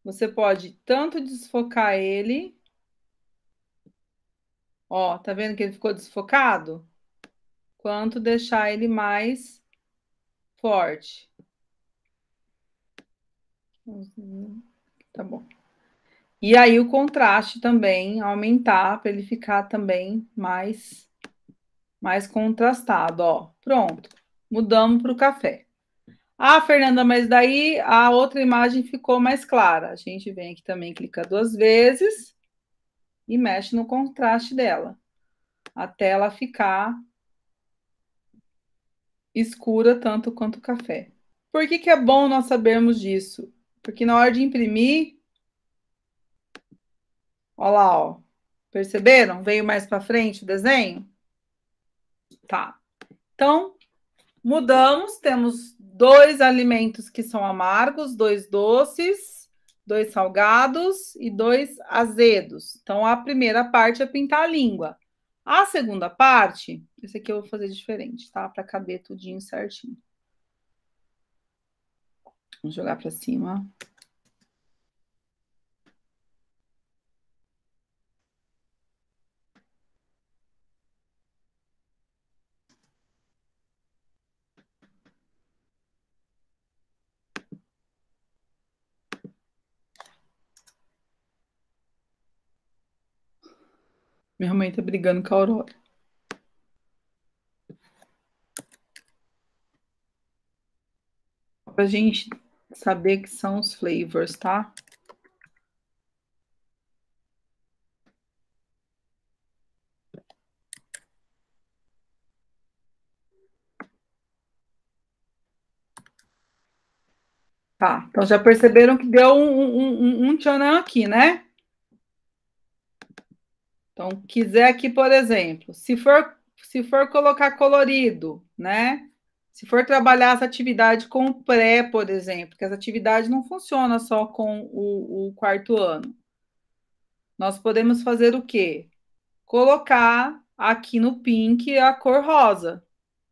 Você pode tanto desfocar ele. Ó, tá vendo que ele ficou desfocado? Quanto deixar ele mais forte. Tá bom. E aí o contraste também aumentar para ele ficar também mais mais contrastado, ó. Pronto. Mudamos para o café. Ah, Fernanda, mas daí a outra imagem ficou mais clara. A gente vem aqui também, clica duas vezes e mexe no contraste dela, até ela ficar escura tanto quanto o café. Por que, que é bom nós sabermos disso? Porque na hora de imprimir. Olha lá, ó. Perceberam? Veio mais para frente o desenho? Tá. Então, mudamos. Temos dois alimentos que são amargos, dois doces, dois salgados e dois azedos. Então, a primeira parte é pintar a língua. A segunda parte, esse aqui eu vou fazer diferente, tá? Para caber tudinho certinho. Vamos jogar para cima. Minha mãe tá brigando com a Aurora. Pra gente saber que são os flavors, tá? Tá, então já perceberam que deu um, um, um, tchanã aqui, né? Então, quiser aqui, por exemplo, se for, se for colocar colorido, né? Se for trabalhar essa atividade com o pré, por exemplo, que essa atividade não funciona só com o, o quarto ano. Nós podemos fazer o quê? Colocar aqui no pink a cor rosa,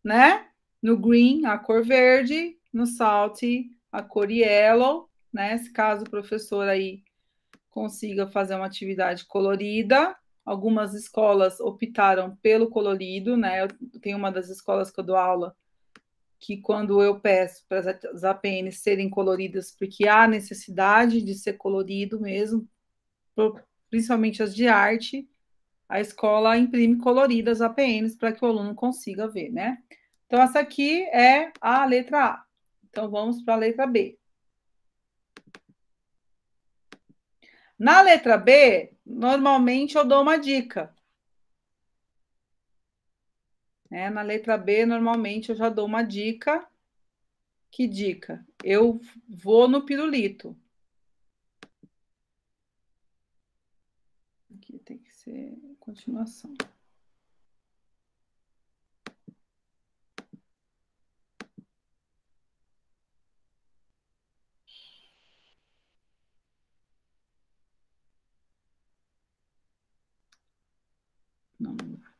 né? No green a cor verde, no salt a cor yellow, né? Se caso o professor aí consiga fazer uma atividade colorida, algumas escolas optaram pelo colorido, né? Eu tenho uma das escolas que eu dou aula que quando eu peço para as APNs serem coloridas, porque há necessidade de ser colorido mesmo, principalmente as de arte, a escola imprime coloridas APNs para que o aluno consiga ver, né? Então, essa aqui é a letra A. Então, vamos para a letra B. Na letra B, normalmente eu dou uma dica. É, na letra B, normalmente eu já dou uma dica. Que dica? Eu vou no pirulito. Aqui tem que ser continuação.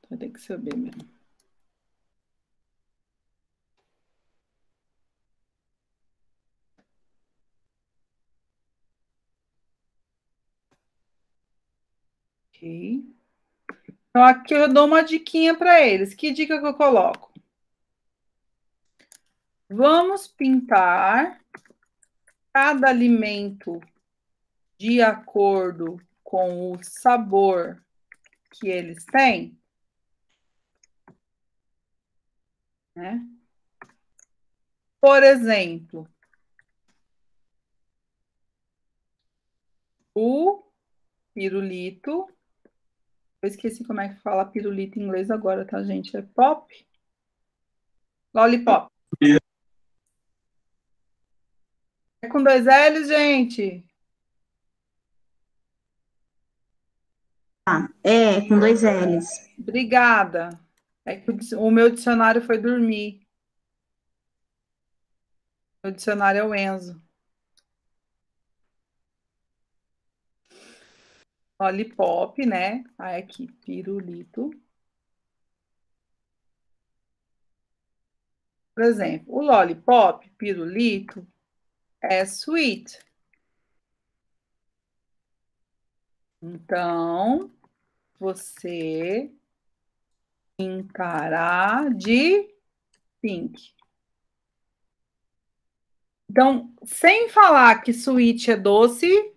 Vai ter que saber mesmo. Ok. Então, aqui eu dou uma diquinha para eles. Que dica que eu coloco? Vamos pintar cada alimento de acordo com o sabor que eles têm Né? Por exemplo, o pirulito. Eu esqueci como é que fala pirulito em inglês agora, tá, gente? É pop? Lollipop. É com dois L's, gente? Ah, é, com dois L's. Obrigada. É que o, meu dicionário foi dormir. Meu dicionário é o Enzo. Lollipop, né? Aí aqui, pirulito. Por exemplo, o lollipop, pirulito, é sweet. Então, você encarar de pink. Então, sem falar que suíte é doce,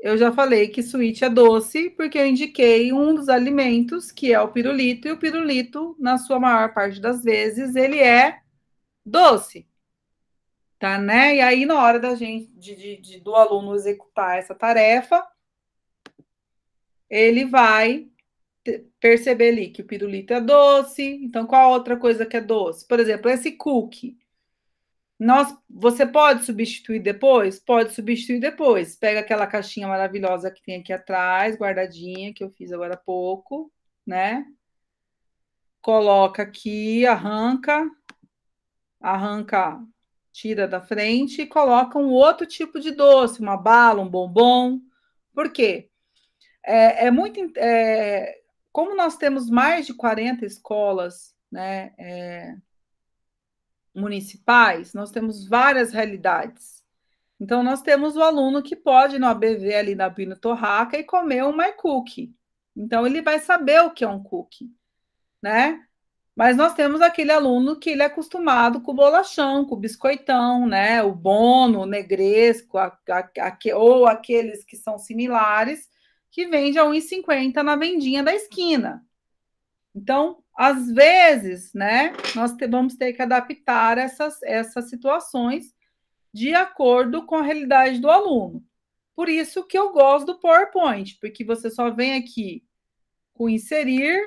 eu já falei que suíte é doce, porque eu indiquei um dos alimentos, que é o pirulito, e o pirulito, na sua maior parte das vezes, ele é doce. Tá, né? E aí, na hora da gente, de, de, de do aluno executar essa tarefa, ele vai perceber ali que o pirulito é doce. Então, qual a outra coisa que é doce? Por exemplo, esse cookie. Nós, você pode substituir depois? Pode substituir depois. Pega aquela caixinha maravilhosa que tem aqui atrás, guardadinha, que eu fiz agora há pouco, né? Coloca aqui, arranca, arranca, tira da frente e coloca um outro tipo de doce, uma bala, um bombom. Por quê? É, é muito. É, como nós temos mais de 40 escolas né, é, municipais, nós temos várias realidades. Então, nós temos o aluno que pode ir no ABV ali na Bino Torraca e comer um My Cookie. Então, ele vai saber o que é um cookie, né? Mas nós temos aquele aluno que ele é acostumado com o bolachão, com o biscoitão, né? O bono, o negresco, a, a, a, ou aqueles que são similares, que vende a 1,50 na vendinha da esquina. Então, às vezes, né, nós te, vamos ter que adaptar essas, essas situações de acordo com a realidade do aluno. Por isso que eu gosto do PowerPoint, porque você só vem aqui com inserir,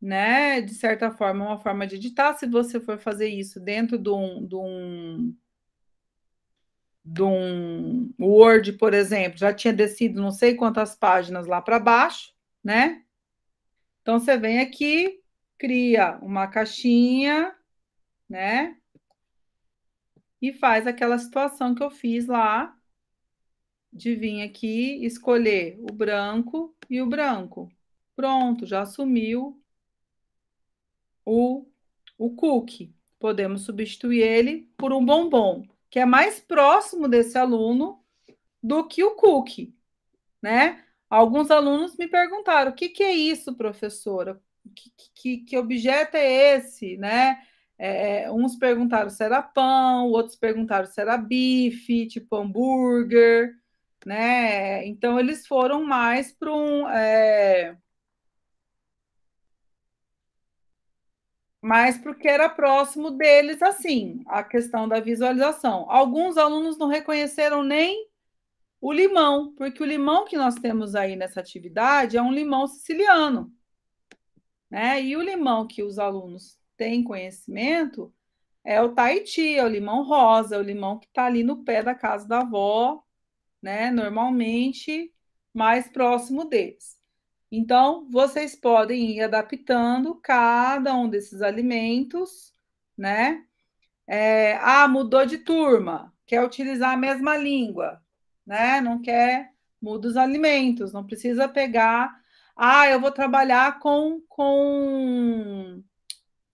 né, de certa forma, uma forma de editar. Se você for fazer isso dentro de um, de um de um Word, por exemplo, já tinha descido não sei quantas páginas lá para baixo, né? Então você vem aqui, cria uma caixinha, né? E faz aquela situação que eu fiz lá de vir aqui escolher o branco e o branco. Pronto, já sumiu o, o cookie. Podemos substituir ele por um bombom que é mais próximo desse aluno do que o cookie, né? Alguns alunos me perguntaram: o que, que é isso, professora? Que, que, que objeto é esse, né? É, é, uns perguntaram se era pão, outros perguntaram se era bife, tipo hambúrguer, né? Então eles foram mais para um é, mas porque era próximo deles, assim, a questão da visualização. Alguns alunos não reconheceram nem o limão, porque o limão que nós temos aí nessa atividade é um limão siciliano, né? E o limão que os alunos têm conhecimento é o Tahiti, é o limão rosa, é o limão que está ali no pé da casa da avó, né? Normalmente mais próximo deles. Então, vocês podem ir adaptando cada um desses alimentos, né? É, ah, mudou de turma, quer utilizar a mesma língua, né? Não quer, muda os alimentos, não precisa pegar. Ah, eu vou trabalhar com. com...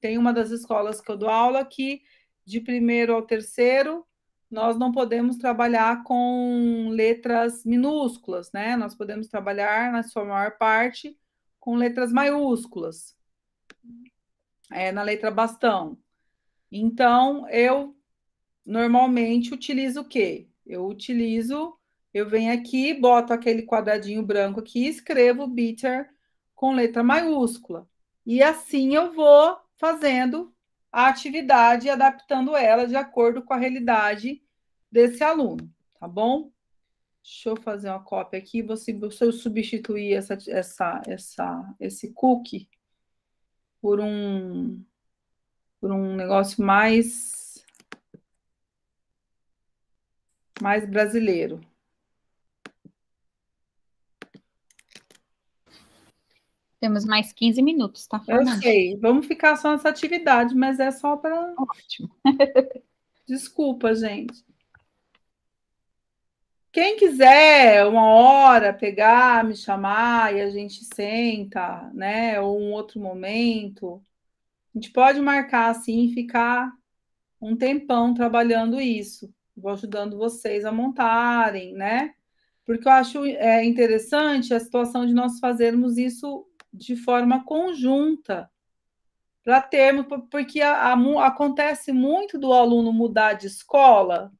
Tem uma das escolas que eu dou aula que de primeiro ao terceiro nós não podemos trabalhar com letras minúsculas, né? Nós podemos trabalhar, na sua maior parte, com letras maiúsculas, é, na letra bastão. Então, eu normalmente utilizo o quê? Eu utilizo, eu venho aqui, boto aquele quadradinho branco aqui, escrevo bitter com letra maiúscula. E assim eu vou fazendo a atividade, adaptando ela de acordo com a realidade desse aluno, tá bom? Deixa eu fazer uma cópia aqui. Você, se eu substituir essa, essa, essa, esse cookie por um, por um negócio mais, mais brasileiro. Temos mais 15 minutos, tá? Fernanda? Eu sei. Vamos ficar só nessa atividade, mas é só para. Ótimo. Desculpa, gente. Quem quiser uma hora pegar, me chamar e a gente senta, né? Ou um outro momento, a gente pode marcar assim e ficar um tempão trabalhando isso. Vou ajudando vocês a montarem, né? Porque eu acho é, interessante a situação de nós fazermos isso de forma conjunta para termos, porque a, a, acontece muito do aluno mudar de escola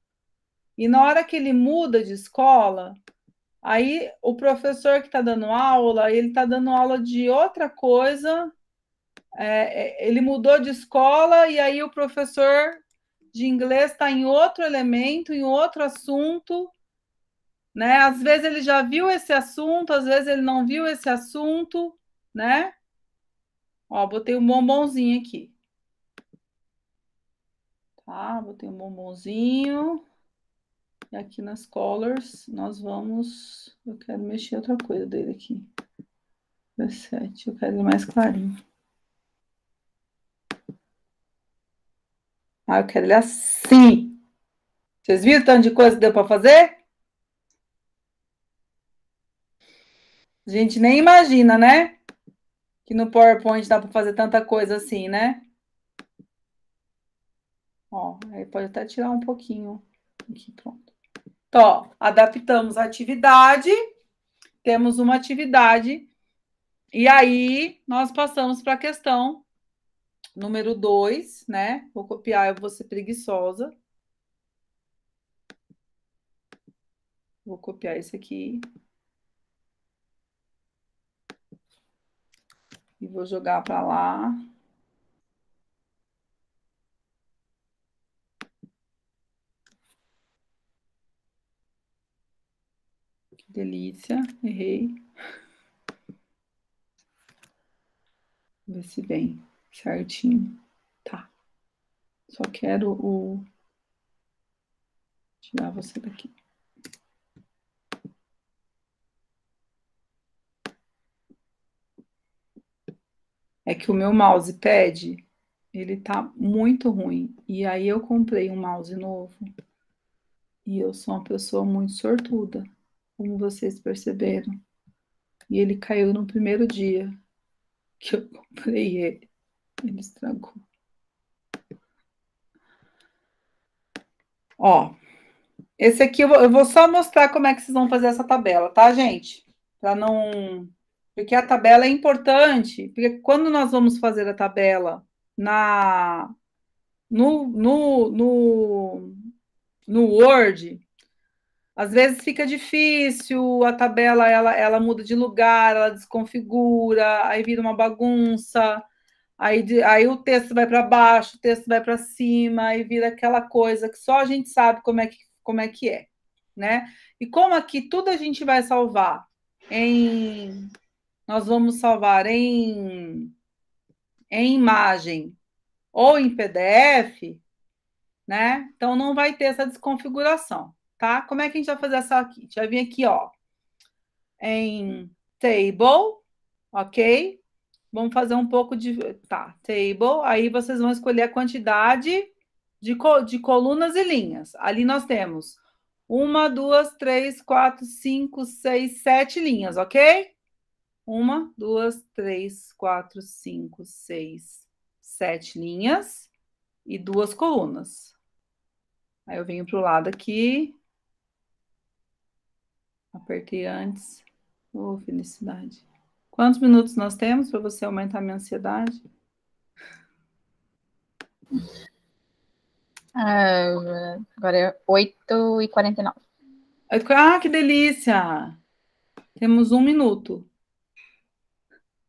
e na hora que ele muda de escola, aí o professor que está dando aula, ele está dando aula de outra coisa. É, é, ele mudou de escola e aí o professor de inglês está em outro elemento, em outro assunto, né? Às vezes ele já viu esse assunto, às vezes ele não viu esse assunto, né? Ó, botei um bombonzinho aqui. Tá, botei um bombonzinho. E aqui nas colors, nós vamos... Eu quero mexer outra coisa dele aqui. 17, eu quero ele mais clarinho. Ah, eu quero ele assim. Vocês viram o tanto de coisa que deu para fazer? A gente nem imagina, né? Que no PowerPoint dá para fazer tanta coisa assim, né? Ó, aí pode até tirar um pouquinho. Aqui, pronto. Então, ó, adaptamos a atividade, temos uma atividade, e aí nós passamos para a questão número 2, né? Vou copiar, eu vou ser preguiçosa. Vou copiar esse aqui. E vou jogar para lá. Delícia, errei. Ver se vem certinho. Tá. Só quero o. Tirar você daqui. É que o meu mousepad, ele tá muito ruim. E aí eu comprei um mouse novo. E eu sou uma pessoa muito sortuda como vocês perceberam. E ele caiu no primeiro dia que eu comprei ele. Ele estragou. Ó, esse aqui eu vou só mostrar como é que vocês vão fazer essa tabela, tá, gente? Para não. Porque a tabela é importante, porque quando nós vamos fazer a tabela na no, no, no, no Word, às vezes fica difícil, a tabela ela, ela muda de lugar, ela desconfigura, aí vira uma bagunça, aí, aí o texto vai para baixo, o texto vai para cima, aí vira aquela coisa que só a gente sabe como é que, como é, que é, né? E como aqui tudo a gente vai salvar em. Nós vamos salvar em, em imagem ou em PDF, né? Então não vai ter essa desconfiguração tá? Como é que a gente vai fazer essa aqui? A gente vai vir aqui, ó, em table, ok? Vamos fazer um pouco de, tá, table, aí vocês vão escolher a quantidade de, col de colunas e linhas. Ali nós temos uma, duas, três, quatro, cinco, seis, sete linhas, ok? Uma, duas, três, quatro, cinco, seis, sete linhas e duas colunas. Aí eu venho para o lado aqui, Apertei antes. Ô, oh, felicidade. Quantos minutos nós temos para você aumentar a minha ansiedade? Ah, agora é 8h49. Ah, que delícia! Temos um minuto.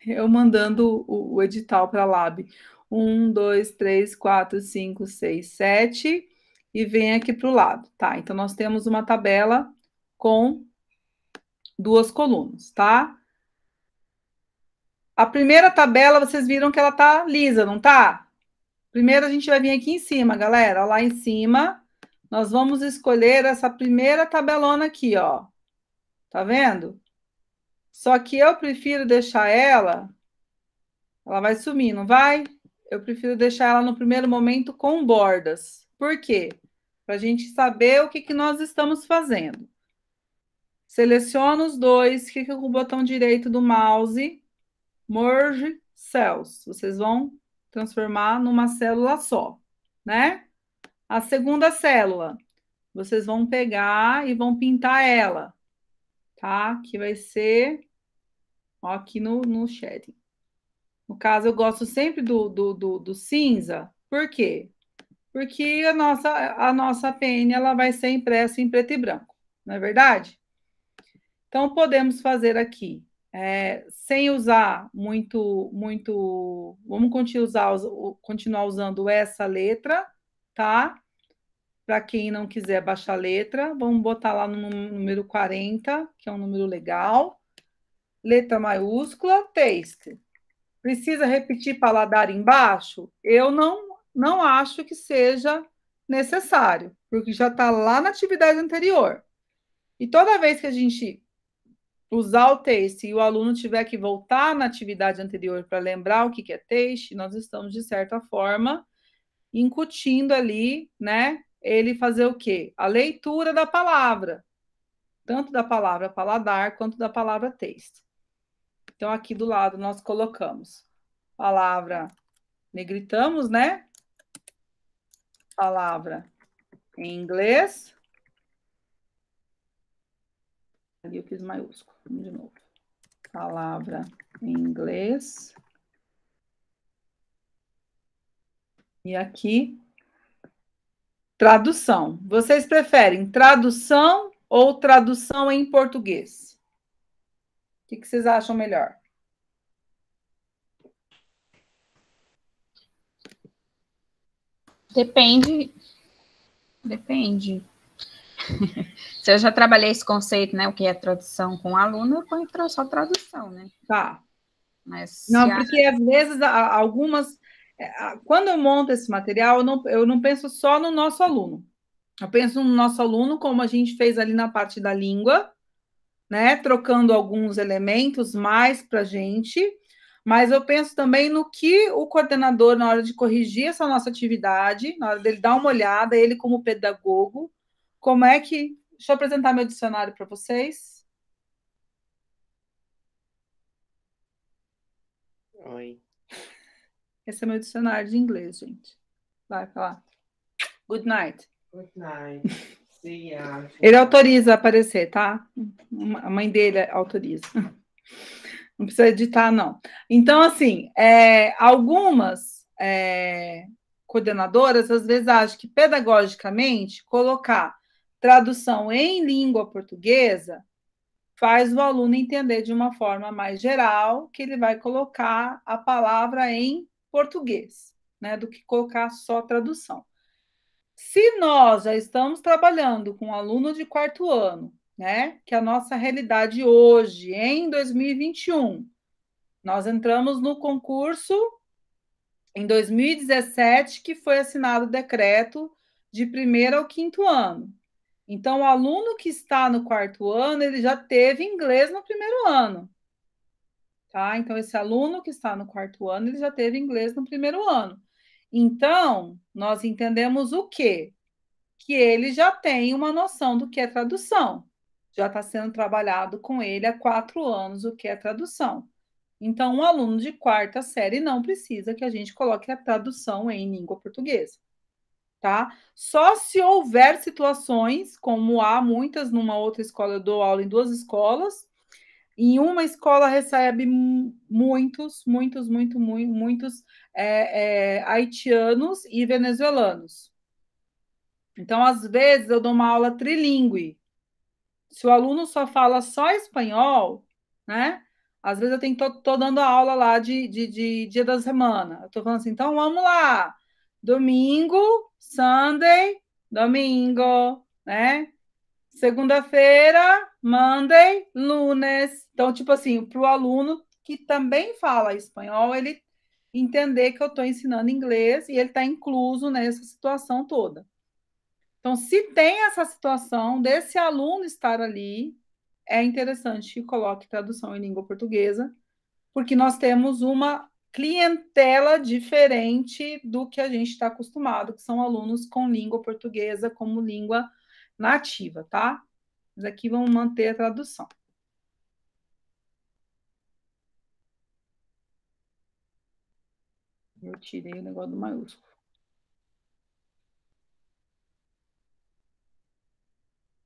Eu mandando o, o edital para a Lab. Um, dois, três, quatro, cinco, seis, sete. E vem aqui para o lado, tá? Então, nós temos uma tabela com duas colunas, tá? A primeira tabela, vocês viram que ela tá lisa, não tá? Primeiro a gente vai vir aqui em cima, galera, lá em cima, nós vamos escolher essa primeira tabelona aqui, ó. Tá vendo? Só que eu prefiro deixar ela, ela vai sumir, não vai? Eu prefiro deixar ela no primeiro momento com bordas. Por quê? Para a gente saber o que, que nós estamos fazendo. Seleciono os dois, clica com o botão direito do mouse, Merge Cells. Vocês vão transformar numa célula só, né? A segunda célula, vocês vão pegar e vão pintar ela, tá? Que vai ser, ó, aqui no, no shading No caso, eu gosto sempre do, do, do, do cinza, por quê? Porque a nossa, a nossa PN, ela vai ser impressa em preto e branco, não é verdade? Então, podemos fazer aqui, é, sem usar muito, muito. Vamos continuar, continuar usando essa letra, tá? Para quem não quiser baixar a letra, vamos botar lá no número 40, que é um número legal. Letra maiúscula, taste. Precisa repetir paladar embaixo? Eu não, não acho que seja necessário, porque já está lá na atividade anterior. E toda vez que a gente usar o texto e o aluno tiver que voltar na atividade anterior para lembrar o que, que é texto nós estamos, de certa forma, incutindo ali, né, ele fazer o quê? A leitura da palavra, tanto da palavra paladar quanto da palavra texto Então, aqui do lado nós colocamos palavra negritamos, né? Palavra em inglês ali eu fiz maiúsculo. Vamos de novo. Palavra em inglês. E aqui, tradução. Vocês preferem tradução ou tradução em português? O que, que vocês acham melhor? Depende. Depende. Se eu já trabalhei esse conceito, né? O que é tradução com aluno, eu ponho só tradução, né? Tá. Mas não, porque a... às vezes algumas. É, quando eu monto esse material, eu não, eu não penso só no nosso aluno. Eu penso no nosso aluno, como a gente fez ali na parte da língua, né? Trocando alguns elementos mais para a gente. Mas eu penso também no que o coordenador, na hora de corrigir essa nossa atividade, na hora dele dar uma olhada, ele como pedagogo, como é que. Deixa eu apresentar meu dicionário para vocês. Oi. Esse é meu dicionário de inglês, gente. Vai falar. Good night. Good night. See ya. Ele autoriza aparecer, tá? A mãe dele autoriza. Não precisa editar, não. Então, assim, é, algumas é, coordenadoras às vezes acham que pedagogicamente colocar tradução em língua portuguesa faz o aluno entender de uma forma mais geral que ele vai colocar a palavra em português, né, do que colocar só tradução. Se nós já estamos trabalhando com um aluno de quarto ano, né, que a nossa realidade hoje, em 2021, nós entramos no concurso em 2017, que foi assinado o decreto de primeiro ao quinto ano, então, o aluno que está no quarto ano, ele já teve inglês no primeiro ano. Tá? Então, esse aluno que está no quarto ano, ele já teve inglês no primeiro ano. Então, nós entendemos o quê? Que ele já tem uma noção do que é tradução. Já está sendo trabalhado com ele há quatro anos o que é tradução. Então, um aluno de quarta série não precisa que a gente coloque a tradução em língua portuguesa tá? Só se houver situações, como há muitas numa outra escola, eu dou aula em duas escolas, em uma escola recebe muitos, muitos, muito, muito muitos é, é, haitianos e venezuelanos. Então, às vezes, eu dou uma aula trilingue. Se o aluno só fala só espanhol, né? Às vezes eu tenho tô, tô dando aula lá de, de, de dia da semana. Eu tô falando assim, então vamos lá Domingo, Sunday, domingo, né? Segunda-feira, Monday, lunes. Então, tipo assim, para o aluno que também fala espanhol, ele entender que eu estou ensinando inglês e ele está incluso nessa situação toda. Então, se tem essa situação desse aluno estar ali, é interessante que coloque tradução em língua portuguesa, porque nós temos uma clientela diferente do que a gente está acostumado, que são alunos com língua portuguesa como língua nativa, tá? Mas aqui vamos manter a tradução. Eu tirei o negócio do maiúsculo.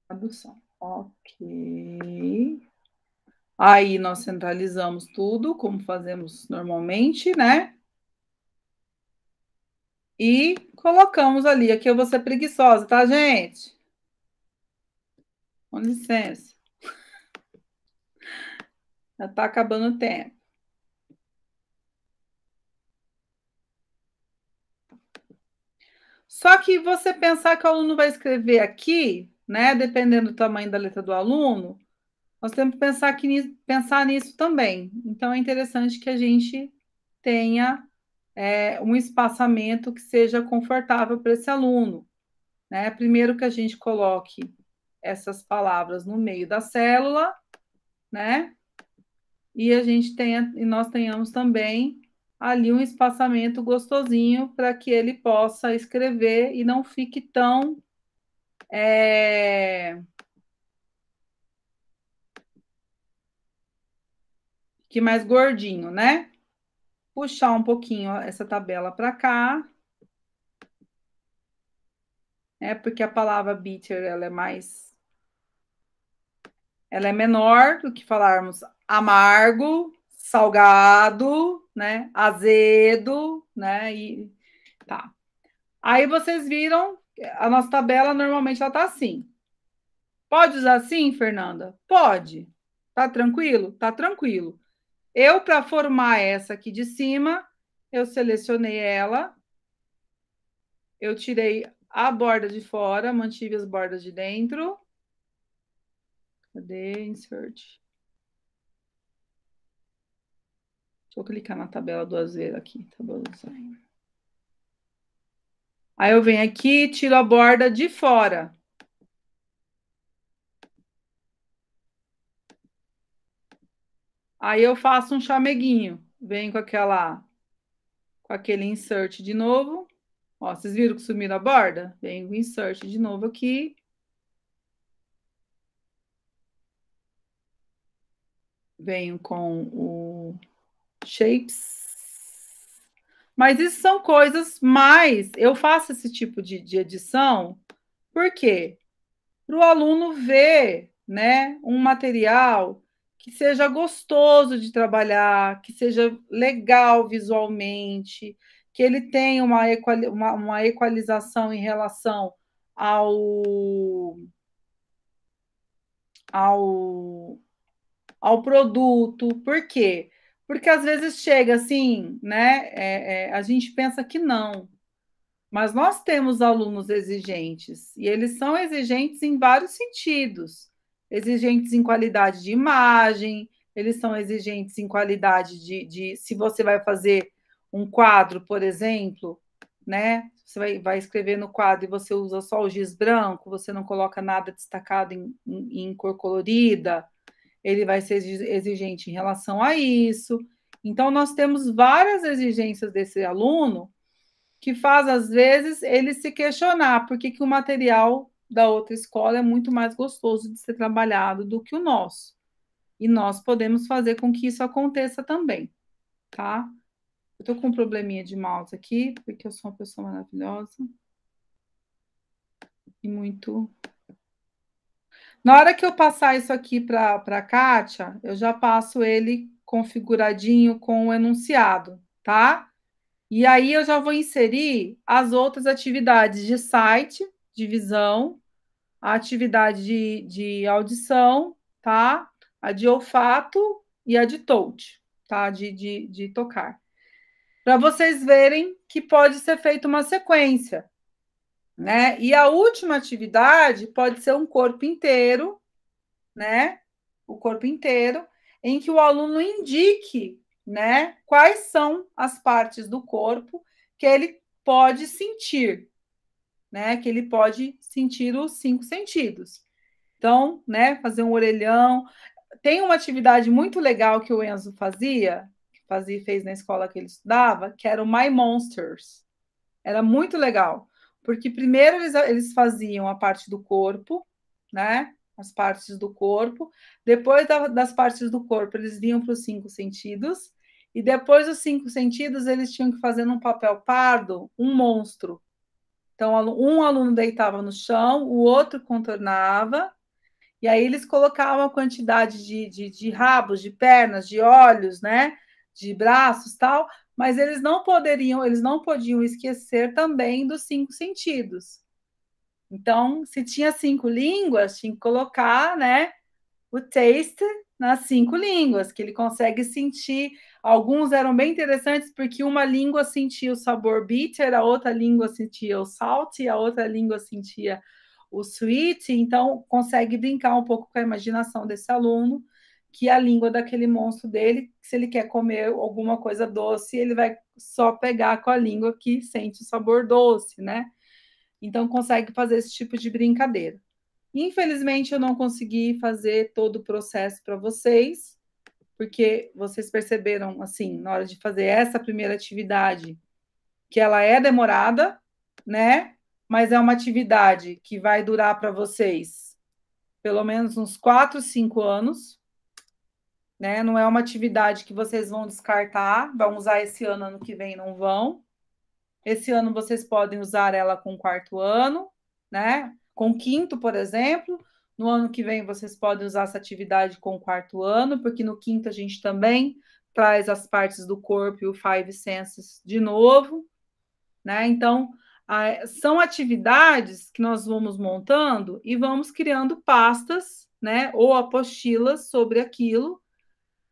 Tradução. Ok. Aí nós centralizamos tudo, como fazemos normalmente, né? E colocamos ali. Aqui eu vou ser preguiçosa, tá, gente? Com licença. Já tá acabando o tempo. Só que você pensar que o aluno vai escrever aqui, né? Dependendo do tamanho da letra do aluno, nós temos que pensar, que, pensar nisso também. Então, é interessante que a gente tenha é, um espaçamento que seja confortável para esse aluno. Né? Primeiro que a gente coloque essas palavras no meio da célula, né? E a gente tenha, e nós tenhamos também ali um espaçamento gostosinho para que ele possa escrever e não fique tão é, que mais gordinho, né? Puxar um pouquinho essa tabela para cá. É porque a palavra bitter ela é mais ela é menor do que falarmos amargo, salgado, né? Azedo, né? E tá. Aí vocês viram a nossa tabela normalmente ela tá assim. Pode usar assim, Fernanda? Pode. Tá tranquilo? Tá tranquilo. Eu, para formar essa aqui de cima, eu selecionei ela, eu tirei a borda de fora, mantive as bordas de dentro. Cadê? Insert. Deixa eu clicar na tabela do vezes aqui, tabela tá design. Aí eu venho aqui, tiro a borda de fora. Aí eu faço um chameguinho, venho com aquela com aquele insert de novo. Ó, vocês viram que sumiu a borda? Venho o insert de novo aqui. Venho com o shapes. Mas isso são coisas mais. Eu faço esse tipo de, de edição, por quê? Para o aluno ver né, um material que seja gostoso de trabalhar, que seja legal visualmente, que ele tenha uma, uma, uma equalização em relação ao, ao, ao produto. Por quê? Porque às vezes chega assim, né? É, é, a gente pensa que não, mas nós temos alunos exigentes e eles são exigentes em vários sentidos exigentes em qualidade de imagem, eles são exigentes em qualidade de, de se você vai fazer um quadro, por exemplo, né? Você vai, vai, escrever no quadro e você usa só o giz branco, você não coloca nada destacado em, em, em cor colorida, ele vai ser exigente em relação a isso. Então, nós temos várias exigências desse aluno que faz, às vezes, ele se questionar por que, que o material da outra escola é muito mais gostoso de ser trabalhado do que o nosso. E nós podemos fazer com que isso aconteça também, tá? Eu tô com um probleminha de mouse aqui, porque eu sou uma pessoa maravilhosa. E muito. Na hora que eu passar isso aqui para a Kátia, eu já passo ele configuradinho com o enunciado, tá? E aí eu já vou inserir as outras atividades de site, de visão, a atividade de, de audição, tá? A de olfato e a de touch, tá? De, de, de tocar. Para vocês verem que pode ser feita uma sequência, né? E a última atividade pode ser um corpo inteiro, né? O corpo inteiro, em que o aluno indique, né? Quais são as partes do corpo que ele pode sentir, né? Que ele pode sentir os cinco sentidos. Então, né? Fazer um orelhão. Tem uma atividade muito legal que o Enzo fazia, que fazia fez na escola que ele estudava, que era o My Monsters. Era muito legal, porque primeiro eles, eles faziam a parte do corpo, né? As partes do corpo. Depois da, das partes do corpo, eles vinham para os cinco sentidos. E depois dos cinco sentidos, eles tinham que fazer num papel pardo um monstro. Então, um aluno deitava no chão, o outro contornava, e aí eles colocavam a quantidade de, de, de rabos, de pernas, de olhos, né? De braços tal, mas eles não poderiam, eles não podiam esquecer também dos cinco sentidos. Então, se tinha cinco línguas, tinha que colocar, né? O taste nas cinco línguas, que ele consegue sentir Alguns eram bem interessantes porque uma língua sentia o sabor bitter, a outra língua sentia o salty, a outra língua sentia o sweet. Então, consegue brincar um pouco com a imaginação desse aluno, que é a língua daquele monstro dele, se ele quer comer alguma coisa doce, ele vai só pegar com a língua que sente o sabor doce, né? Então, consegue fazer esse tipo de brincadeira. Infelizmente, eu não consegui fazer todo o processo para vocês porque vocês perceberam, assim, na hora de fazer essa primeira atividade, que ela é demorada, né? Mas é uma atividade que vai durar para vocês pelo menos uns 4, 5 anos, né? Não é uma atividade que vocês vão descartar, vão usar esse ano, ano que vem não vão. Esse ano vocês podem usar ela com quarto ano, né? Com quinto, por exemplo, no ano que vem, vocês podem usar essa atividade com o quarto ano, porque no quinto a gente também traz as partes do corpo e o Five Senses de novo, né? Então, são atividades que nós vamos montando e vamos criando pastas, né? Ou apostilas sobre aquilo,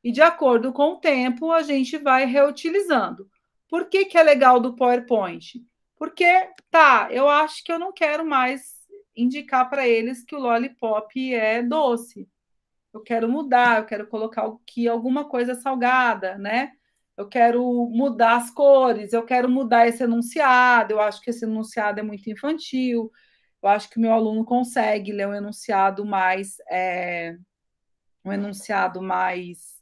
e de acordo com o tempo, a gente vai reutilizando. Por que, que é legal do PowerPoint? Porque, tá, eu acho que eu não quero mais indicar para eles que o lollipop é doce. Eu quero mudar, eu quero colocar aqui alguma coisa salgada, né? Eu quero mudar as cores, eu quero mudar esse enunciado. Eu acho que esse enunciado é muito infantil. Eu acho que o meu aluno consegue ler um enunciado mais é, um enunciado mais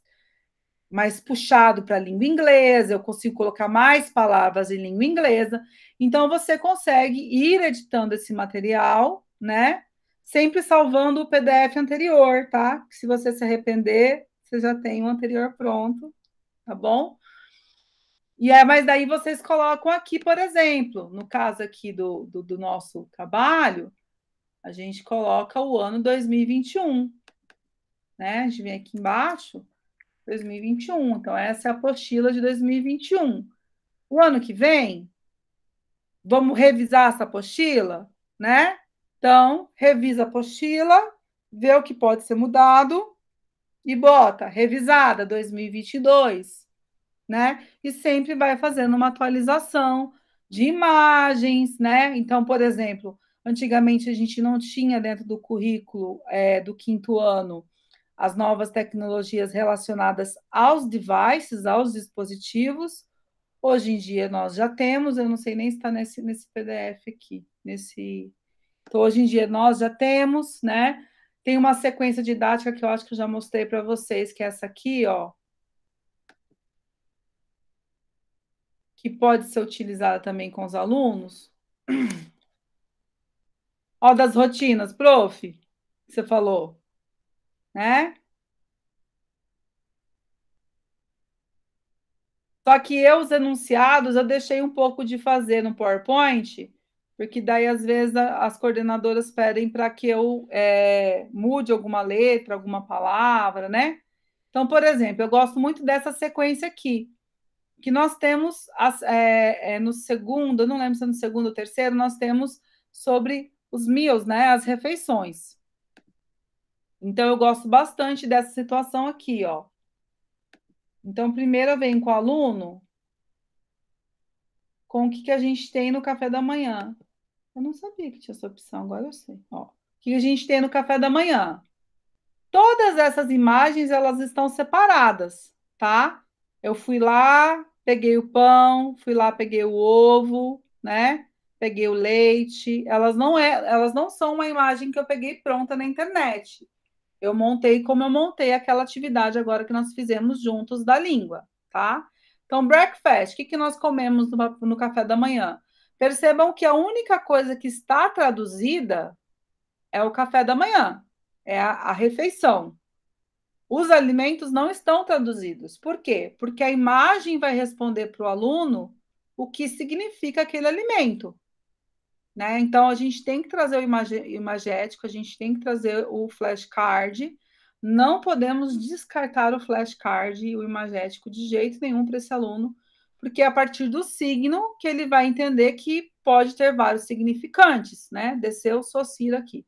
mais puxado para a língua inglesa, eu consigo colocar mais palavras em língua inglesa. Então, você consegue ir editando esse material né? Sempre salvando o PDF anterior, tá? Se você se arrepender, você já tem o anterior pronto, tá bom? E é, mas daí vocês colocam aqui, por exemplo, no caso aqui do, do, do nosso trabalho, a gente coloca o ano 2021, né? A gente vem aqui embaixo, 2021. Então, essa é a apostila de 2021. O ano que vem, vamos revisar essa apostila, né? Então, revisa a apostila, vê o que pode ser mudado e bota revisada 2022, né? E sempre vai fazendo uma atualização de imagens, né? Então, por exemplo, antigamente a gente não tinha dentro do currículo é, do quinto ano as novas tecnologias relacionadas aos devices, aos dispositivos. Hoje em dia nós já temos, eu não sei nem se está nesse, nesse PDF aqui, nesse então, hoje em dia, nós já temos, né? Tem uma sequência didática que eu acho que eu já mostrei para vocês, que é essa aqui, ó. Que pode ser utilizada também com os alunos. Ó, das rotinas, prof, que você falou, né? Só que eu, os enunciados, eu deixei um pouco de fazer no PowerPoint, porque daí às vezes as coordenadoras pedem para que eu é, mude alguma letra, alguma palavra, né? Então, por exemplo, eu gosto muito dessa sequência aqui, que nós temos as, é, é, no segundo, não lembro se é no segundo ou terceiro, nós temos sobre os meals, né? As refeições. Então, eu gosto bastante dessa situação aqui, ó. Então, primeiro eu venho com o aluno com o que, que a gente tem no café da manhã. Eu não sabia que tinha essa opção, agora eu sei. Ó, o que a gente tem no café da manhã? Todas essas imagens, elas estão separadas, tá? Eu fui lá, peguei o pão, fui lá, peguei o ovo, né? Peguei o leite. Elas não, é, elas não são uma imagem que eu peguei pronta na internet. Eu montei como eu montei aquela atividade agora que nós fizemos juntos da língua, tá? Então, breakfast, o que, que nós comemos no, no café da manhã? Percebam que a única coisa que está traduzida é o café da manhã, é a, a refeição. Os alimentos não estão traduzidos. Por quê? Porque a imagem vai responder para o aluno o que significa aquele alimento. Né? Então, a gente tem que trazer o imagético, a gente tem que trazer o flashcard. Não podemos descartar o flashcard e o imagético de jeito nenhum para esse aluno, porque é a partir do signo que ele vai entender que pode ter vários significantes, né? Desceu Socira aqui.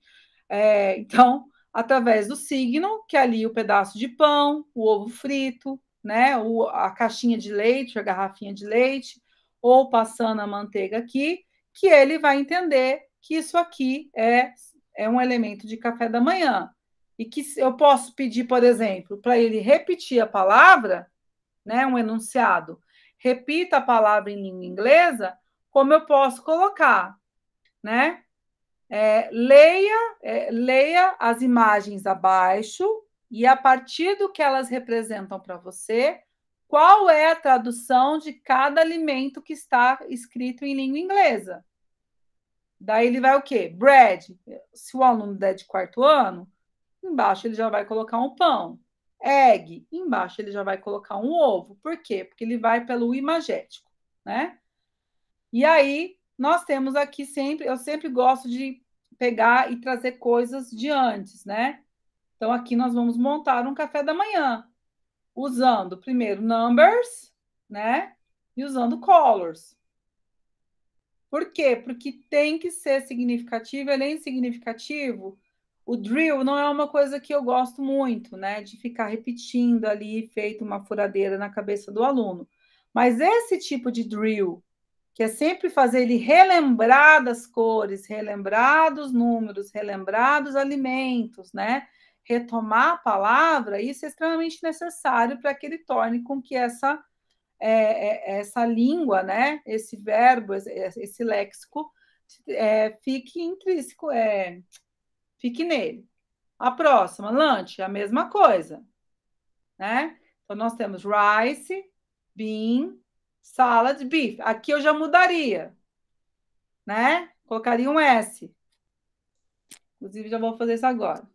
É, então, através do signo, que é ali o pedaço de pão, o ovo frito, né? O, a caixinha de leite, a garrafinha de leite, ou passando a manteiga aqui, que ele vai entender que isso aqui é, é um elemento de café da manhã. E que eu posso pedir, por exemplo, para ele repetir a palavra, né? Um enunciado repita a palavra em língua inglesa, como eu posso colocar, né? É, leia, é, leia as imagens abaixo e a partir do que elas representam para você, qual é a tradução de cada alimento que está escrito em língua inglesa. Daí ele vai o quê? Bread. Se o aluno der de quarto ano, embaixo ele já vai colocar um pão egg, embaixo ele já vai colocar um ovo. Por quê? Porque ele vai pelo imagético, né? E aí nós temos aqui sempre, eu sempre gosto de pegar e trazer coisas de antes, né? Então aqui nós vamos montar um café da manhã, usando primeiro numbers, né? E usando colors. Por quê? Porque tem que ser significativo, ele é insignificativo o drill não é uma coisa que eu gosto muito, né? De ficar repetindo ali, feito uma furadeira na cabeça do aluno. Mas esse tipo de drill, que é sempre fazer ele relembrar das cores, relembrar dos números, relembrar dos alimentos, né? Retomar a palavra, isso é extremamente necessário para que ele torne com que essa, é, é essa língua, né? Esse verbo, esse léxico, é, fique intrínseco. É, fique nele. A próxima, lunch, a mesma coisa, né? Então, nós temos rice, bean, salad, beef. Aqui eu já mudaria, né? Colocaria um S. Inclusive, já vou fazer isso agora.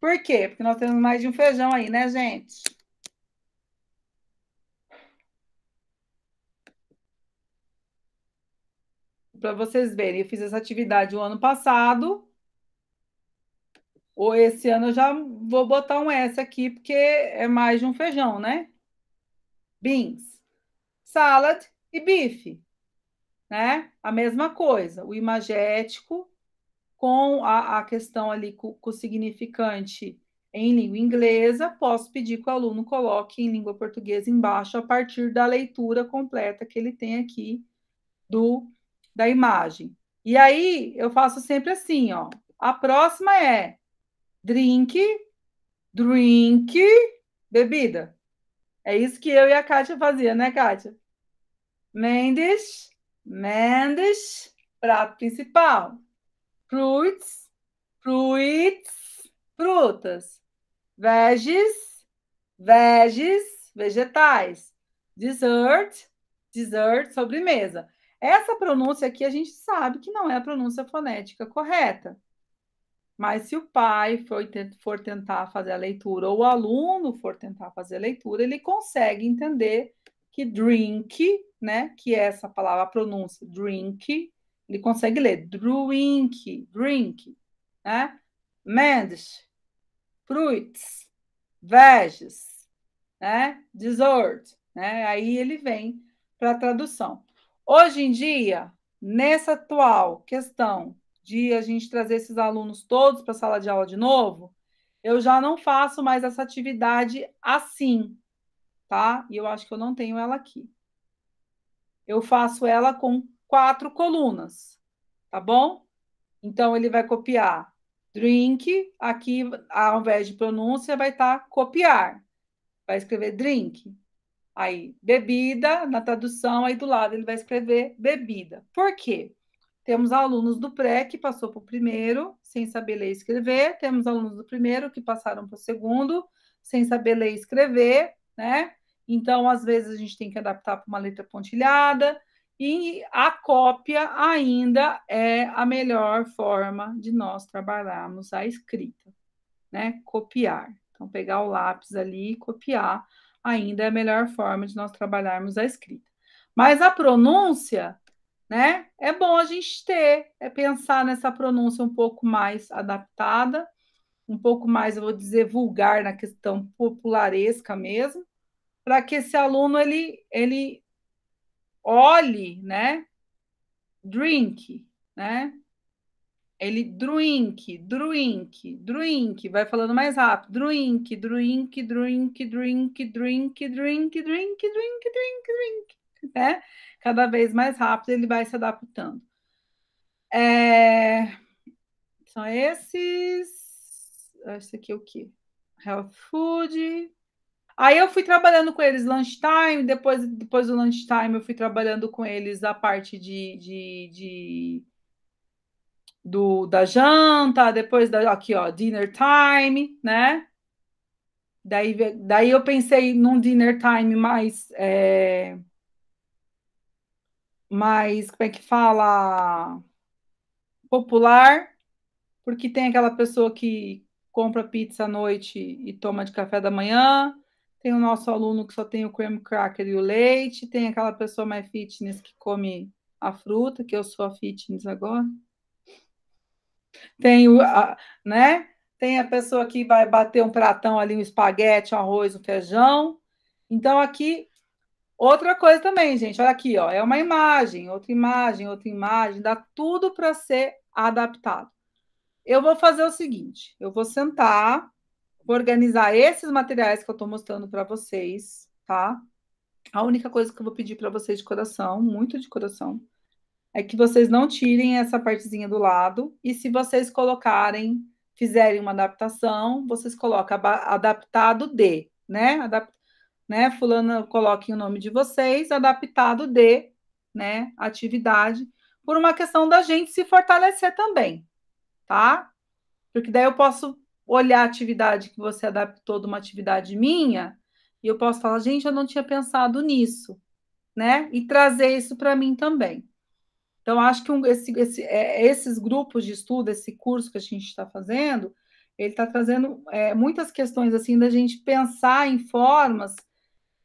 Por quê? Porque nós temos mais de um feijão aí, né, gente? Para vocês verem, eu fiz essa atividade o ano passado ou esse ano eu já vou botar um S aqui, porque é mais de um feijão, né? Beans, salad e bife, né? A mesma coisa, o imagético com a, a questão ali com, com o significante em língua inglesa, posso pedir que o aluno coloque em língua portuguesa embaixo a partir da leitura completa que ele tem aqui do da imagem. E aí eu faço sempre assim, ó. A próxima é Drink, drink, bebida. É isso que eu e a Kátia fazia, né, Kátia? Mendes, Mendes, prato principal. Fruits, fruits, frutas. Veges, veges, vegetais. Dessert, dessert, sobremesa. Essa pronúncia aqui a gente sabe que não é a pronúncia fonética correta. Mas se o pai for, for tentar fazer a leitura ou o aluno for tentar fazer a leitura, ele consegue entender que drink, né, que é essa palavra, a pronúncia drink, ele consegue ler drink, drink, né? Mendes, fruits, veges, né? Dessert, né? Aí ele vem para a tradução. Hoje em dia, nessa atual questão de a gente trazer esses alunos todos para a sala de aula de novo, eu já não faço mais essa atividade assim, tá? E eu acho que eu não tenho ela aqui. Eu faço ela com quatro colunas, tá bom? Então ele vai copiar drink, aqui ao invés de pronúncia vai estar tá copiar. Vai escrever drink. Aí bebida na tradução, aí do lado ele vai escrever bebida. Por quê? Temos alunos do pré que passou para o primeiro, sem saber ler e escrever. Temos alunos do primeiro que passaram para o segundo, sem saber ler e escrever, né? Então, às vezes, a gente tem que adaptar para uma letra pontilhada. E a cópia ainda é a melhor forma de nós trabalharmos a escrita, né? Copiar. Então, pegar o lápis ali e copiar ainda é a melhor forma de nós trabalharmos a escrita. Mas a pronúncia né? É bom a gente ter, é pensar nessa pronúncia um pouco mais adaptada, um pouco mais, eu vou dizer, vulgar na questão popularesca mesmo, para que esse aluno ele, ele olhe, né? Drink, né? Ele drink, drink, drink, vai falando mais rápido. Drink, drink, drink, drink, drink, drink, drink, drink, drink, drink, drink, né? cada vez mais rápido ele vai se adaptando. É... São esses. Esse aqui é o que? Health Food. Aí eu fui trabalhando com eles lunchtime, depois, depois do lunchtime eu fui trabalhando com eles a parte de, de, de do, da janta, depois da, aqui ó, dinner time, né? Daí, daí eu pensei num dinner time mais é, mais, como é que fala? Popular, porque tem aquela pessoa que compra pizza à noite e toma de café da manhã, tem o nosso aluno que só tem o creme cracker e o leite, tem aquela pessoa mais fitness que come a fruta, que eu sou a fitness agora. Tem o, né? Tem a pessoa que vai bater um pratão ali, um espaguete, um arroz, um feijão. Então aqui Outra coisa também, gente, olha aqui, ó, é uma imagem, outra imagem, outra imagem, dá tudo para ser adaptado. Eu vou fazer o seguinte, eu vou sentar, vou organizar esses materiais que eu estou mostrando para vocês, tá? A única coisa que eu vou pedir para vocês de coração, muito de coração, é que vocês não tirem essa partezinha do lado e se vocês colocarem, fizerem uma adaptação, vocês colocam adaptado de, né? né? Fulano, coloquem o nome de vocês, adaptado de, né? Atividade, por uma questão da gente se fortalecer também, tá? Porque daí eu posso olhar a atividade que você adaptou de uma atividade minha e eu posso falar, gente, eu não tinha pensado nisso, né? E trazer isso para mim também. Então, acho que um, esse, esse, é, esses grupos de estudo, esse curso que a gente está fazendo, ele está trazendo é, muitas questões assim da gente pensar em formas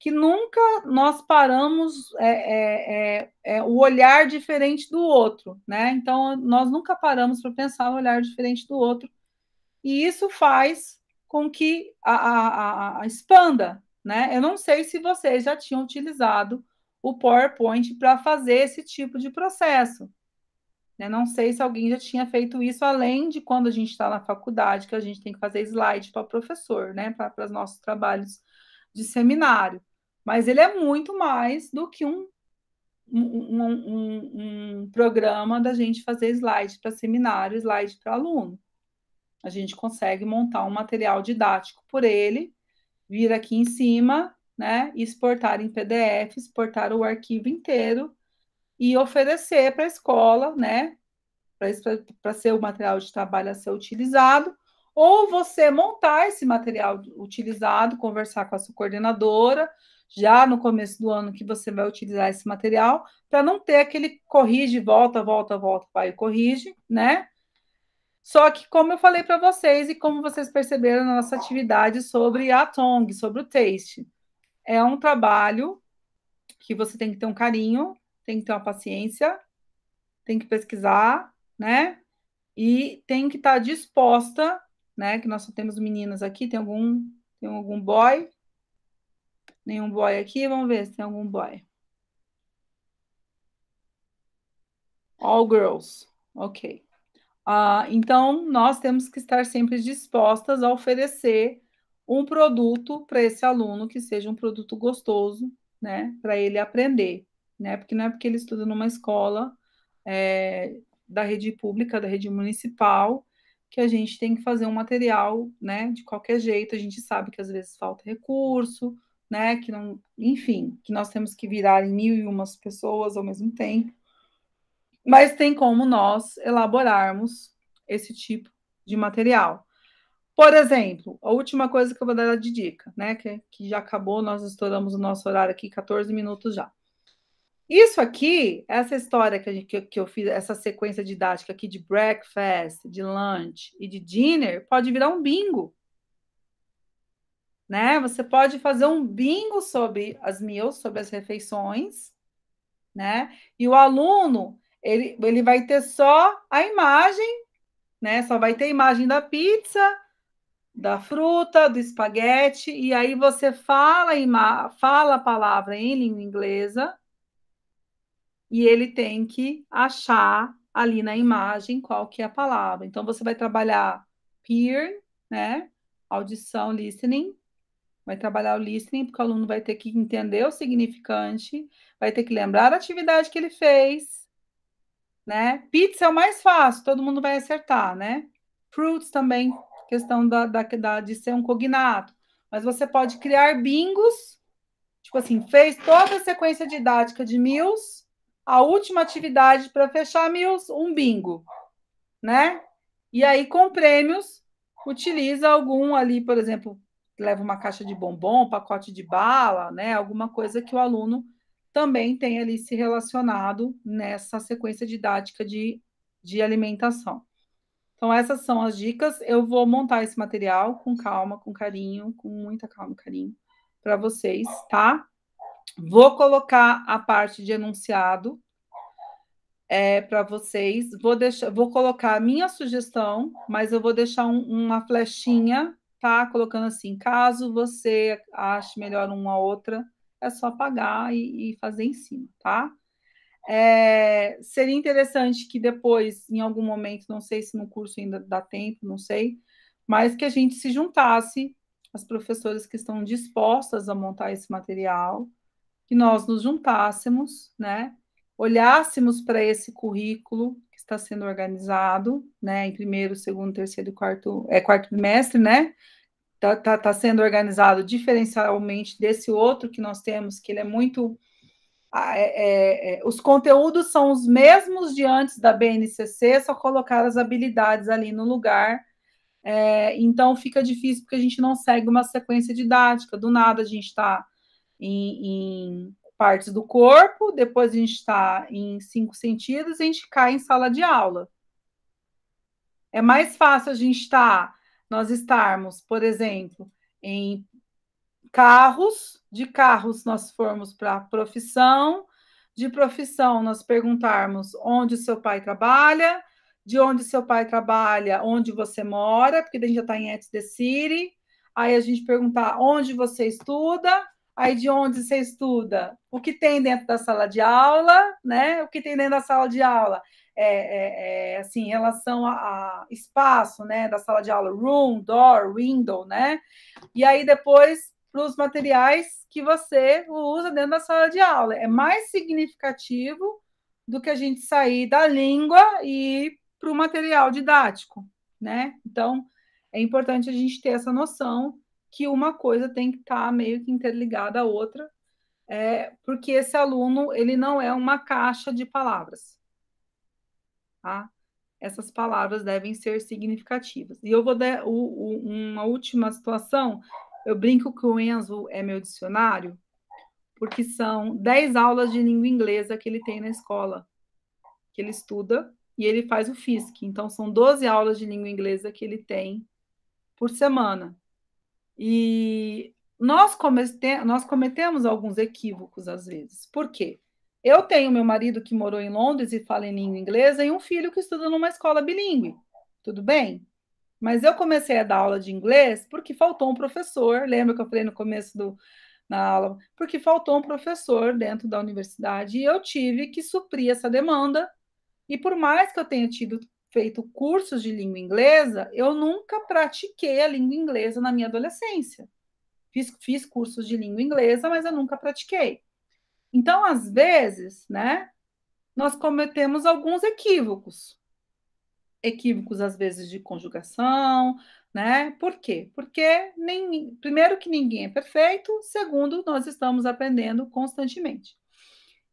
que nunca nós paramos é, é, é, é, o olhar diferente do outro, né? Então, nós nunca paramos para pensar o olhar diferente do outro, e isso faz com que a, a, a, a expanda, né? Eu não sei se vocês já tinham utilizado o PowerPoint para fazer esse tipo de processo. Né? Não sei se alguém já tinha feito isso, além de quando a gente está na faculdade, que a gente tem que fazer slide para o professor, né? Para os nossos trabalhos de seminário. Mas ele é muito mais do que um, um, um, um programa da gente fazer slide para seminário, slide para aluno. A gente consegue montar um material didático por ele, vir aqui em cima, né, exportar em PDF, exportar o arquivo inteiro e oferecer para a escola, né, para ser o material de trabalho a ser utilizado, ou você montar esse material utilizado, conversar com a sua coordenadora, já no começo do ano que você vai utilizar esse material, para não ter aquele corrige, volta, volta, volta, vai e corrige, né? Só que, como eu falei para vocês e como vocês perceberam na nossa atividade sobre a Tong, sobre o taste, é um trabalho que você tem que ter um carinho, tem que ter uma paciência, tem que pesquisar, né? E tem que estar tá disposta, né? Que nós só temos meninas aqui, tem algum, tem algum boy? Nenhum boy aqui. Vamos ver se tem algum boy. All girls. Ok. Uh, então, nós temos que estar sempre dispostas a oferecer um produto para esse aluno que seja um produto gostoso, né? Para ele aprender, né? Porque não é porque ele estuda numa escola é, da rede pública, da rede municipal, que a gente tem que fazer um material, né? De qualquer jeito, a gente sabe que às vezes falta recurso, né? Que não, enfim, que nós temos que virar em mil e umas pessoas ao mesmo tempo. Mas tem como nós elaborarmos esse tipo de material. Por exemplo, a última coisa que eu vou dar de dica, né? Que, que já acabou, nós estouramos o nosso horário aqui, 14 minutos já. Isso aqui, essa história que, gente, que, que eu fiz, essa sequência didática aqui de breakfast, de lunch e de dinner, pode virar um bingo né? Você pode fazer um bingo sobre as meals, sobre as refeições, né? E o aluno, ele, ele vai ter só a imagem, né? Só vai ter a imagem da pizza, da fruta, do espaguete, e aí você fala, fala a palavra em língua inglesa, e ele tem que achar ali na imagem qual que é a palavra. Então, você vai trabalhar peer, né? Audição, listening, vai trabalhar o listening, porque o aluno vai ter que entender o significante, vai ter que lembrar a atividade que ele fez, né? Pizza é o mais fácil, todo mundo vai acertar, né? Fruits também, questão da, da, da de ser um cognato. Mas você pode criar bingos, tipo assim, fez toda a sequência didática de meals, a última atividade para fechar meals, um bingo, né? E aí, com prêmios, utiliza algum ali, por exemplo, leva uma caixa de bombom, um pacote de bala, né? Alguma coisa que o aluno também tem ali se relacionado nessa sequência didática de, de alimentação. Então, essas são as dicas. Eu vou montar esse material com calma, com carinho, com muita calma e carinho para vocês, tá? Vou colocar a parte de enunciado é, para vocês. Vou, deixar, vou colocar a minha sugestão, mas eu vou deixar um, uma flechinha tá colocando assim, caso você ache melhor uma outra, é só pagar e, e fazer em cima, tá? É, seria interessante que depois, em algum momento, não sei se no curso ainda dá tempo, não sei, mas que a gente se juntasse, as professoras que estão dispostas a montar esse material, que nós nos juntássemos, né? Olhássemos para esse currículo está sendo organizado, né, em primeiro, segundo, terceiro e quarto, é quarto trimestre, né, está tá, tá sendo organizado diferencialmente desse outro que nós temos, que ele é muito, é, é, é, os conteúdos são os mesmos de antes da BNCC, só colocar as habilidades ali no lugar, é, então fica difícil porque a gente não segue uma sequência didática, do nada a gente está em, em partes do corpo, depois a gente está em cinco sentidos, a gente cai em sala de aula. É mais fácil a gente estar, tá, nós estarmos, por exemplo, em carros, de carros nós formos para profissão, de profissão nós perguntarmos onde seu pai trabalha, de onde seu pai trabalha, onde você mora, porque a gente já está em Etz the City, aí a gente perguntar onde você estuda, Aí de onde você estuda? O que tem dentro da sala de aula, né? O que tem dentro da sala de aula? É, é, é, assim, em relação a, a, espaço, né, da sala de aula, room, door, window, né? E aí depois para os materiais que você usa dentro da sala de aula. É mais significativo do que a gente sair da língua e para o material didático, né? Então, é importante a gente ter essa noção que uma coisa tem que estar tá meio que interligada à outra, é, porque esse aluno ele não é uma caixa de palavras. Tá? Essas palavras devem ser significativas. E eu vou dar o, o, uma última situação. Eu brinco que o Enzo é meu dicionário, porque são 10 aulas de língua inglesa que ele tem na escola, que ele estuda e ele faz o FISC. Então, são 12 aulas de língua inglesa que ele tem por semana. E nós, comete, nós cometemos alguns equívocos às vezes. Por quê? Eu tenho meu marido que morou em Londres e fala em língua inglesa e um filho que estuda numa escola bilíngue. Tudo bem? Mas eu comecei a dar aula de inglês porque faltou um professor. Lembra que eu falei no começo do, na aula? Porque faltou um professor dentro da universidade e eu tive que suprir essa demanda. E por mais que eu tenha tido feito cursos de língua inglesa, eu nunca pratiquei a língua inglesa na minha adolescência. Fiz, fiz cursos de língua inglesa, mas eu nunca pratiquei. Então, às vezes, né, nós cometemos alguns equívocos. Equívocos, às vezes, de conjugação, né? Por quê? Porque, nem, primeiro, que ninguém é perfeito, segundo, nós estamos aprendendo constantemente.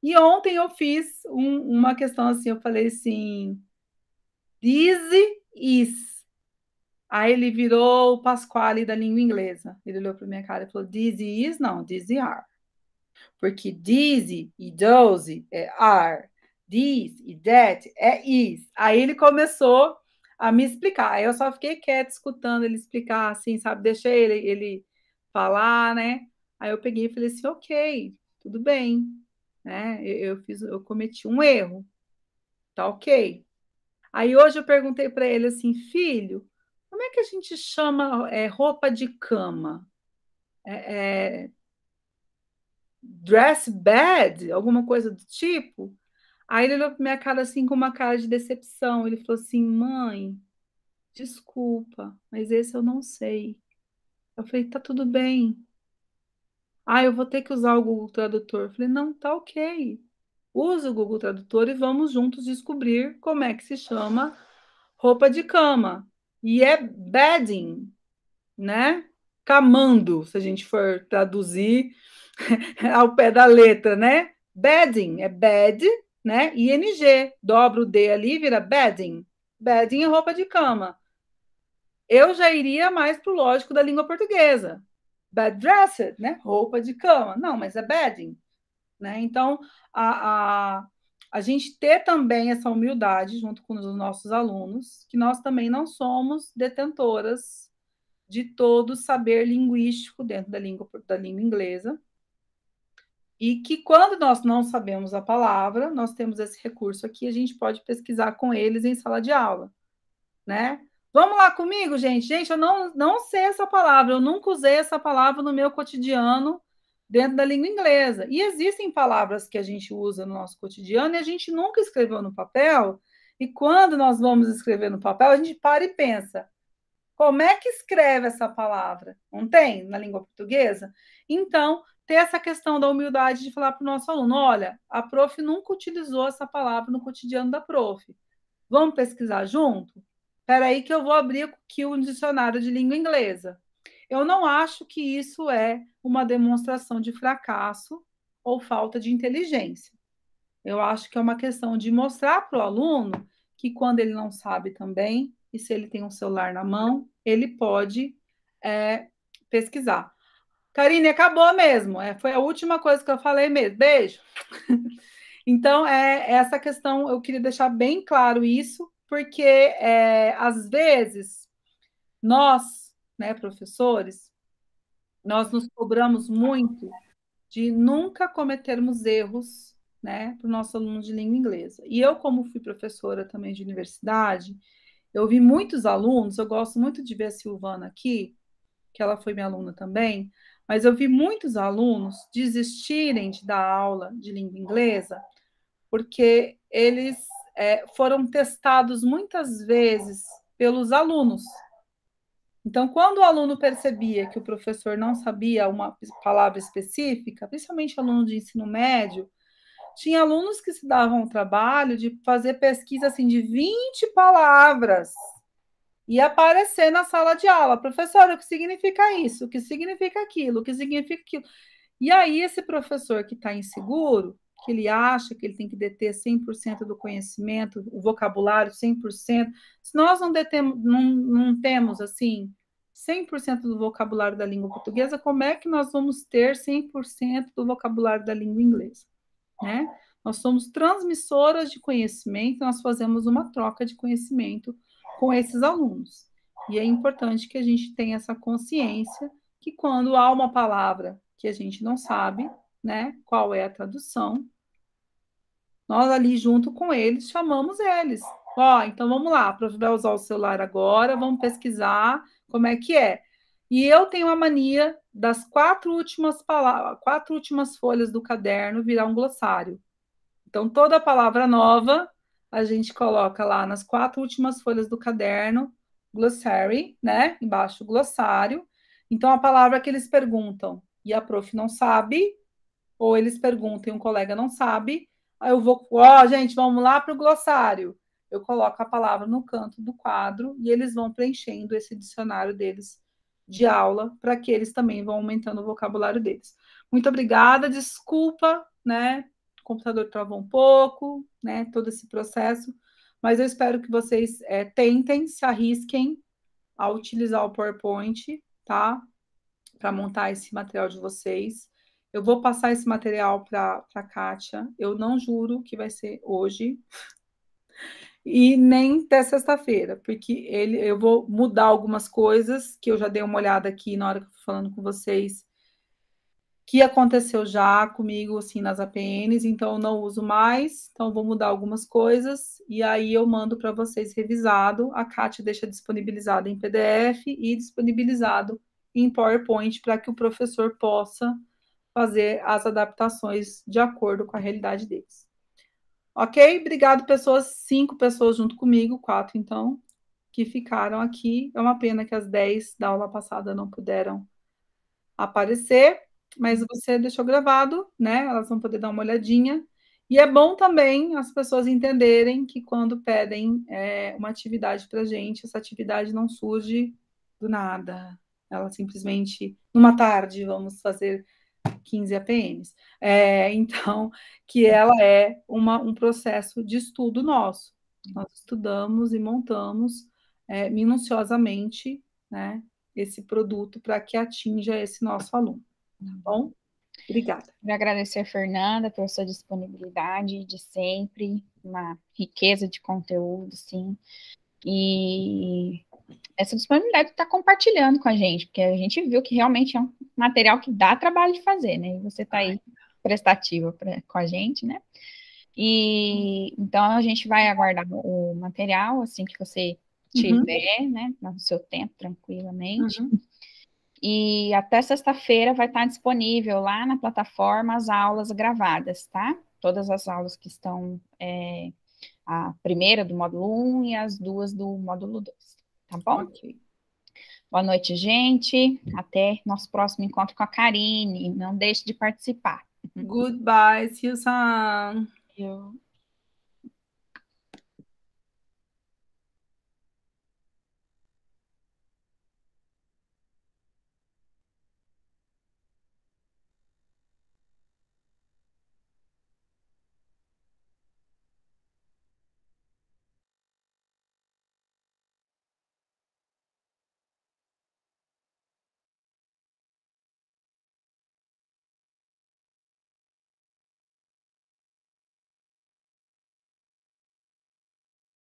E ontem eu fiz um, uma questão assim, eu falei assim, this is. Aí ele virou o Pasquale da língua inglesa. Ele olhou para minha cara e falou: this is, não, this are. Porque this e those é are, this e that é is. Aí ele começou a me explicar. Aí eu só fiquei quieta escutando ele explicar, assim, sabe? Deixei ele, ele falar, né? Aí eu peguei e falei assim: ok, tudo bem, né? Eu, eu fiz, eu cometi um erro, tá ok. Aí hoje eu perguntei para ele assim, filho, como é que a gente chama é, roupa de cama? É, é, dress bed, alguma coisa do tipo? Aí ele olhou para minha cara assim com uma cara de decepção. Ele falou assim, mãe, desculpa, mas esse eu não sei. Eu falei, tá tudo bem. Ah, eu vou ter que usar o Google Tradutor. Eu falei, não, tá ok. Use o Google Tradutor e vamos juntos descobrir como é que se chama roupa de cama. E é bedding, né? Camando, se a gente for traduzir ao pé da letra, né? Bedding é bed, né? ING, dobra o D ali, vira bedding. Bedding é roupa de cama. Eu já iria mais para o lógico da língua portuguesa. Bed dressed, né? Roupa de cama. Não, mas é bedding. Né? Então, a, a, a gente ter também essa humildade junto com os nossos alunos, que nós também não somos detentoras de todo o saber linguístico dentro da língua, da língua inglesa, e que quando nós não sabemos a palavra, nós temos esse recurso aqui, a gente pode pesquisar com eles em sala de aula, né? Vamos lá comigo, gente. Gente, eu não, não sei essa palavra, eu nunca usei essa palavra no meu cotidiano dentro da língua inglesa. E existem palavras que a gente usa no nosso cotidiano e a gente nunca escreveu no papel. E quando nós vamos escrever no papel, a gente para e pensa: como é que escreve essa palavra? Não tem na língua portuguesa? Então, ter essa questão da humildade de falar para o nosso aluno: olha, a prof nunca utilizou essa palavra no cotidiano da prof. Vamos pesquisar junto? Espera aí que eu vou abrir aqui um dicionário de língua inglesa. Eu não acho que isso é uma demonstração de fracasso ou falta de inteligência. Eu acho que é uma questão de mostrar para o aluno que quando ele não sabe também, e se ele tem um celular na mão, ele pode é, pesquisar. Karine, acabou mesmo. É, foi a última coisa que eu falei mesmo. Beijo. então, é, é essa questão, eu queria deixar bem claro isso, porque é, às vezes nós né, professores, nós nos cobramos muito de nunca cometermos erros, né, para o nosso aluno de língua inglesa. E eu, como fui professora também de universidade, eu vi muitos alunos, eu gosto muito de ver a Silvana aqui, que ela foi minha aluna também, mas eu vi muitos alunos desistirem de dar aula de língua inglesa porque eles é, foram testados muitas vezes pelos alunos, então, quando o aluno percebia que o professor não sabia uma palavra específica, principalmente aluno de ensino médio, tinha alunos que se davam o trabalho de fazer pesquisa assim de 20 palavras e aparecer na sala de aula, professor, o que significa isso? O que significa aquilo? O que significa aquilo? E aí esse professor que está inseguro, que ele acha que ele tem que deter 100% do conhecimento, o vocabulário 100%. Se nós não, detemos, não, não temos, assim, 100% do vocabulário da língua portuguesa, como é que nós vamos ter 100% do vocabulário da língua inglesa? Né? Nós somos transmissoras de conhecimento, nós fazemos uma troca de conhecimento com esses alunos. E é importante que a gente tenha essa consciência que quando há uma palavra que a gente não sabe, né? Qual é a tradução? Nós ali junto com eles chamamos eles. Ó, então vamos lá, para usar o celular agora, vamos pesquisar como é que é. E eu tenho a mania das quatro últimas palavras, quatro últimas folhas do caderno virar um glossário. Então toda palavra nova a gente coloca lá nas quatro últimas folhas do caderno glossary, né? Embaixo glossário. Então a palavra que eles perguntam e a prof não sabe, ou eles perguntam e um colega não sabe, aí eu vou, ó, oh, gente, vamos lá para o glossário. Eu coloco a palavra no canto do quadro e eles vão preenchendo esse dicionário deles de aula para que eles também vão aumentando o vocabulário deles. Muito obrigada, desculpa, né? O computador travou um pouco, né? Todo esse processo, mas eu espero que vocês é, tentem, se arrisquem a utilizar o PowerPoint, tá? Para montar esse material de vocês. Eu vou passar esse material para a Kátia. Eu não juro que vai ser hoje e nem até sexta-feira, porque ele, eu vou mudar algumas coisas que eu já dei uma olhada aqui na hora que eu falando com vocês, que aconteceu já comigo, assim, nas APNs, então eu não uso mais, então vou mudar algumas coisas e aí eu mando para vocês revisado. A Kátia deixa disponibilizado em PDF e disponibilizado em PowerPoint para que o professor possa fazer as adaptações de acordo com a realidade deles. Ok? Obrigado, pessoas. Cinco pessoas junto comigo, quatro então, que ficaram aqui. É uma pena que as dez da aula passada não puderam aparecer, mas você deixou gravado, né? Elas vão poder dar uma olhadinha. E é bom também as pessoas entenderem que quando pedem é, uma atividade para gente, essa atividade não surge do nada. Ela simplesmente, numa tarde, vamos fazer 15 APNs. É, então, que ela é uma, um processo de estudo nosso. Nós estudamos e montamos é, minuciosamente né, esse produto para que atinja esse nosso aluno. Tá bom? Obrigada. Quero agradecer a Fernanda pela sua disponibilidade de sempre, uma riqueza de conteúdo, sim. E essa disponibilidade está compartilhando com a gente, porque a gente viu que realmente é um material que dá trabalho de fazer, né? E você está aí prestativa pra, com a gente, né? E então a gente vai aguardar o material assim que você uhum. tiver, uhum. né? No seu tempo, tranquilamente. Uhum. E até sexta-feira vai estar tá disponível lá na plataforma as aulas gravadas, tá? Todas as aulas que estão, é, a primeira do módulo 1 e as duas do módulo 2. Tá bom? Okay. Boa noite, gente. Até nosso próximo encontro com a Karine. Não deixe de participar. Goodbye, see you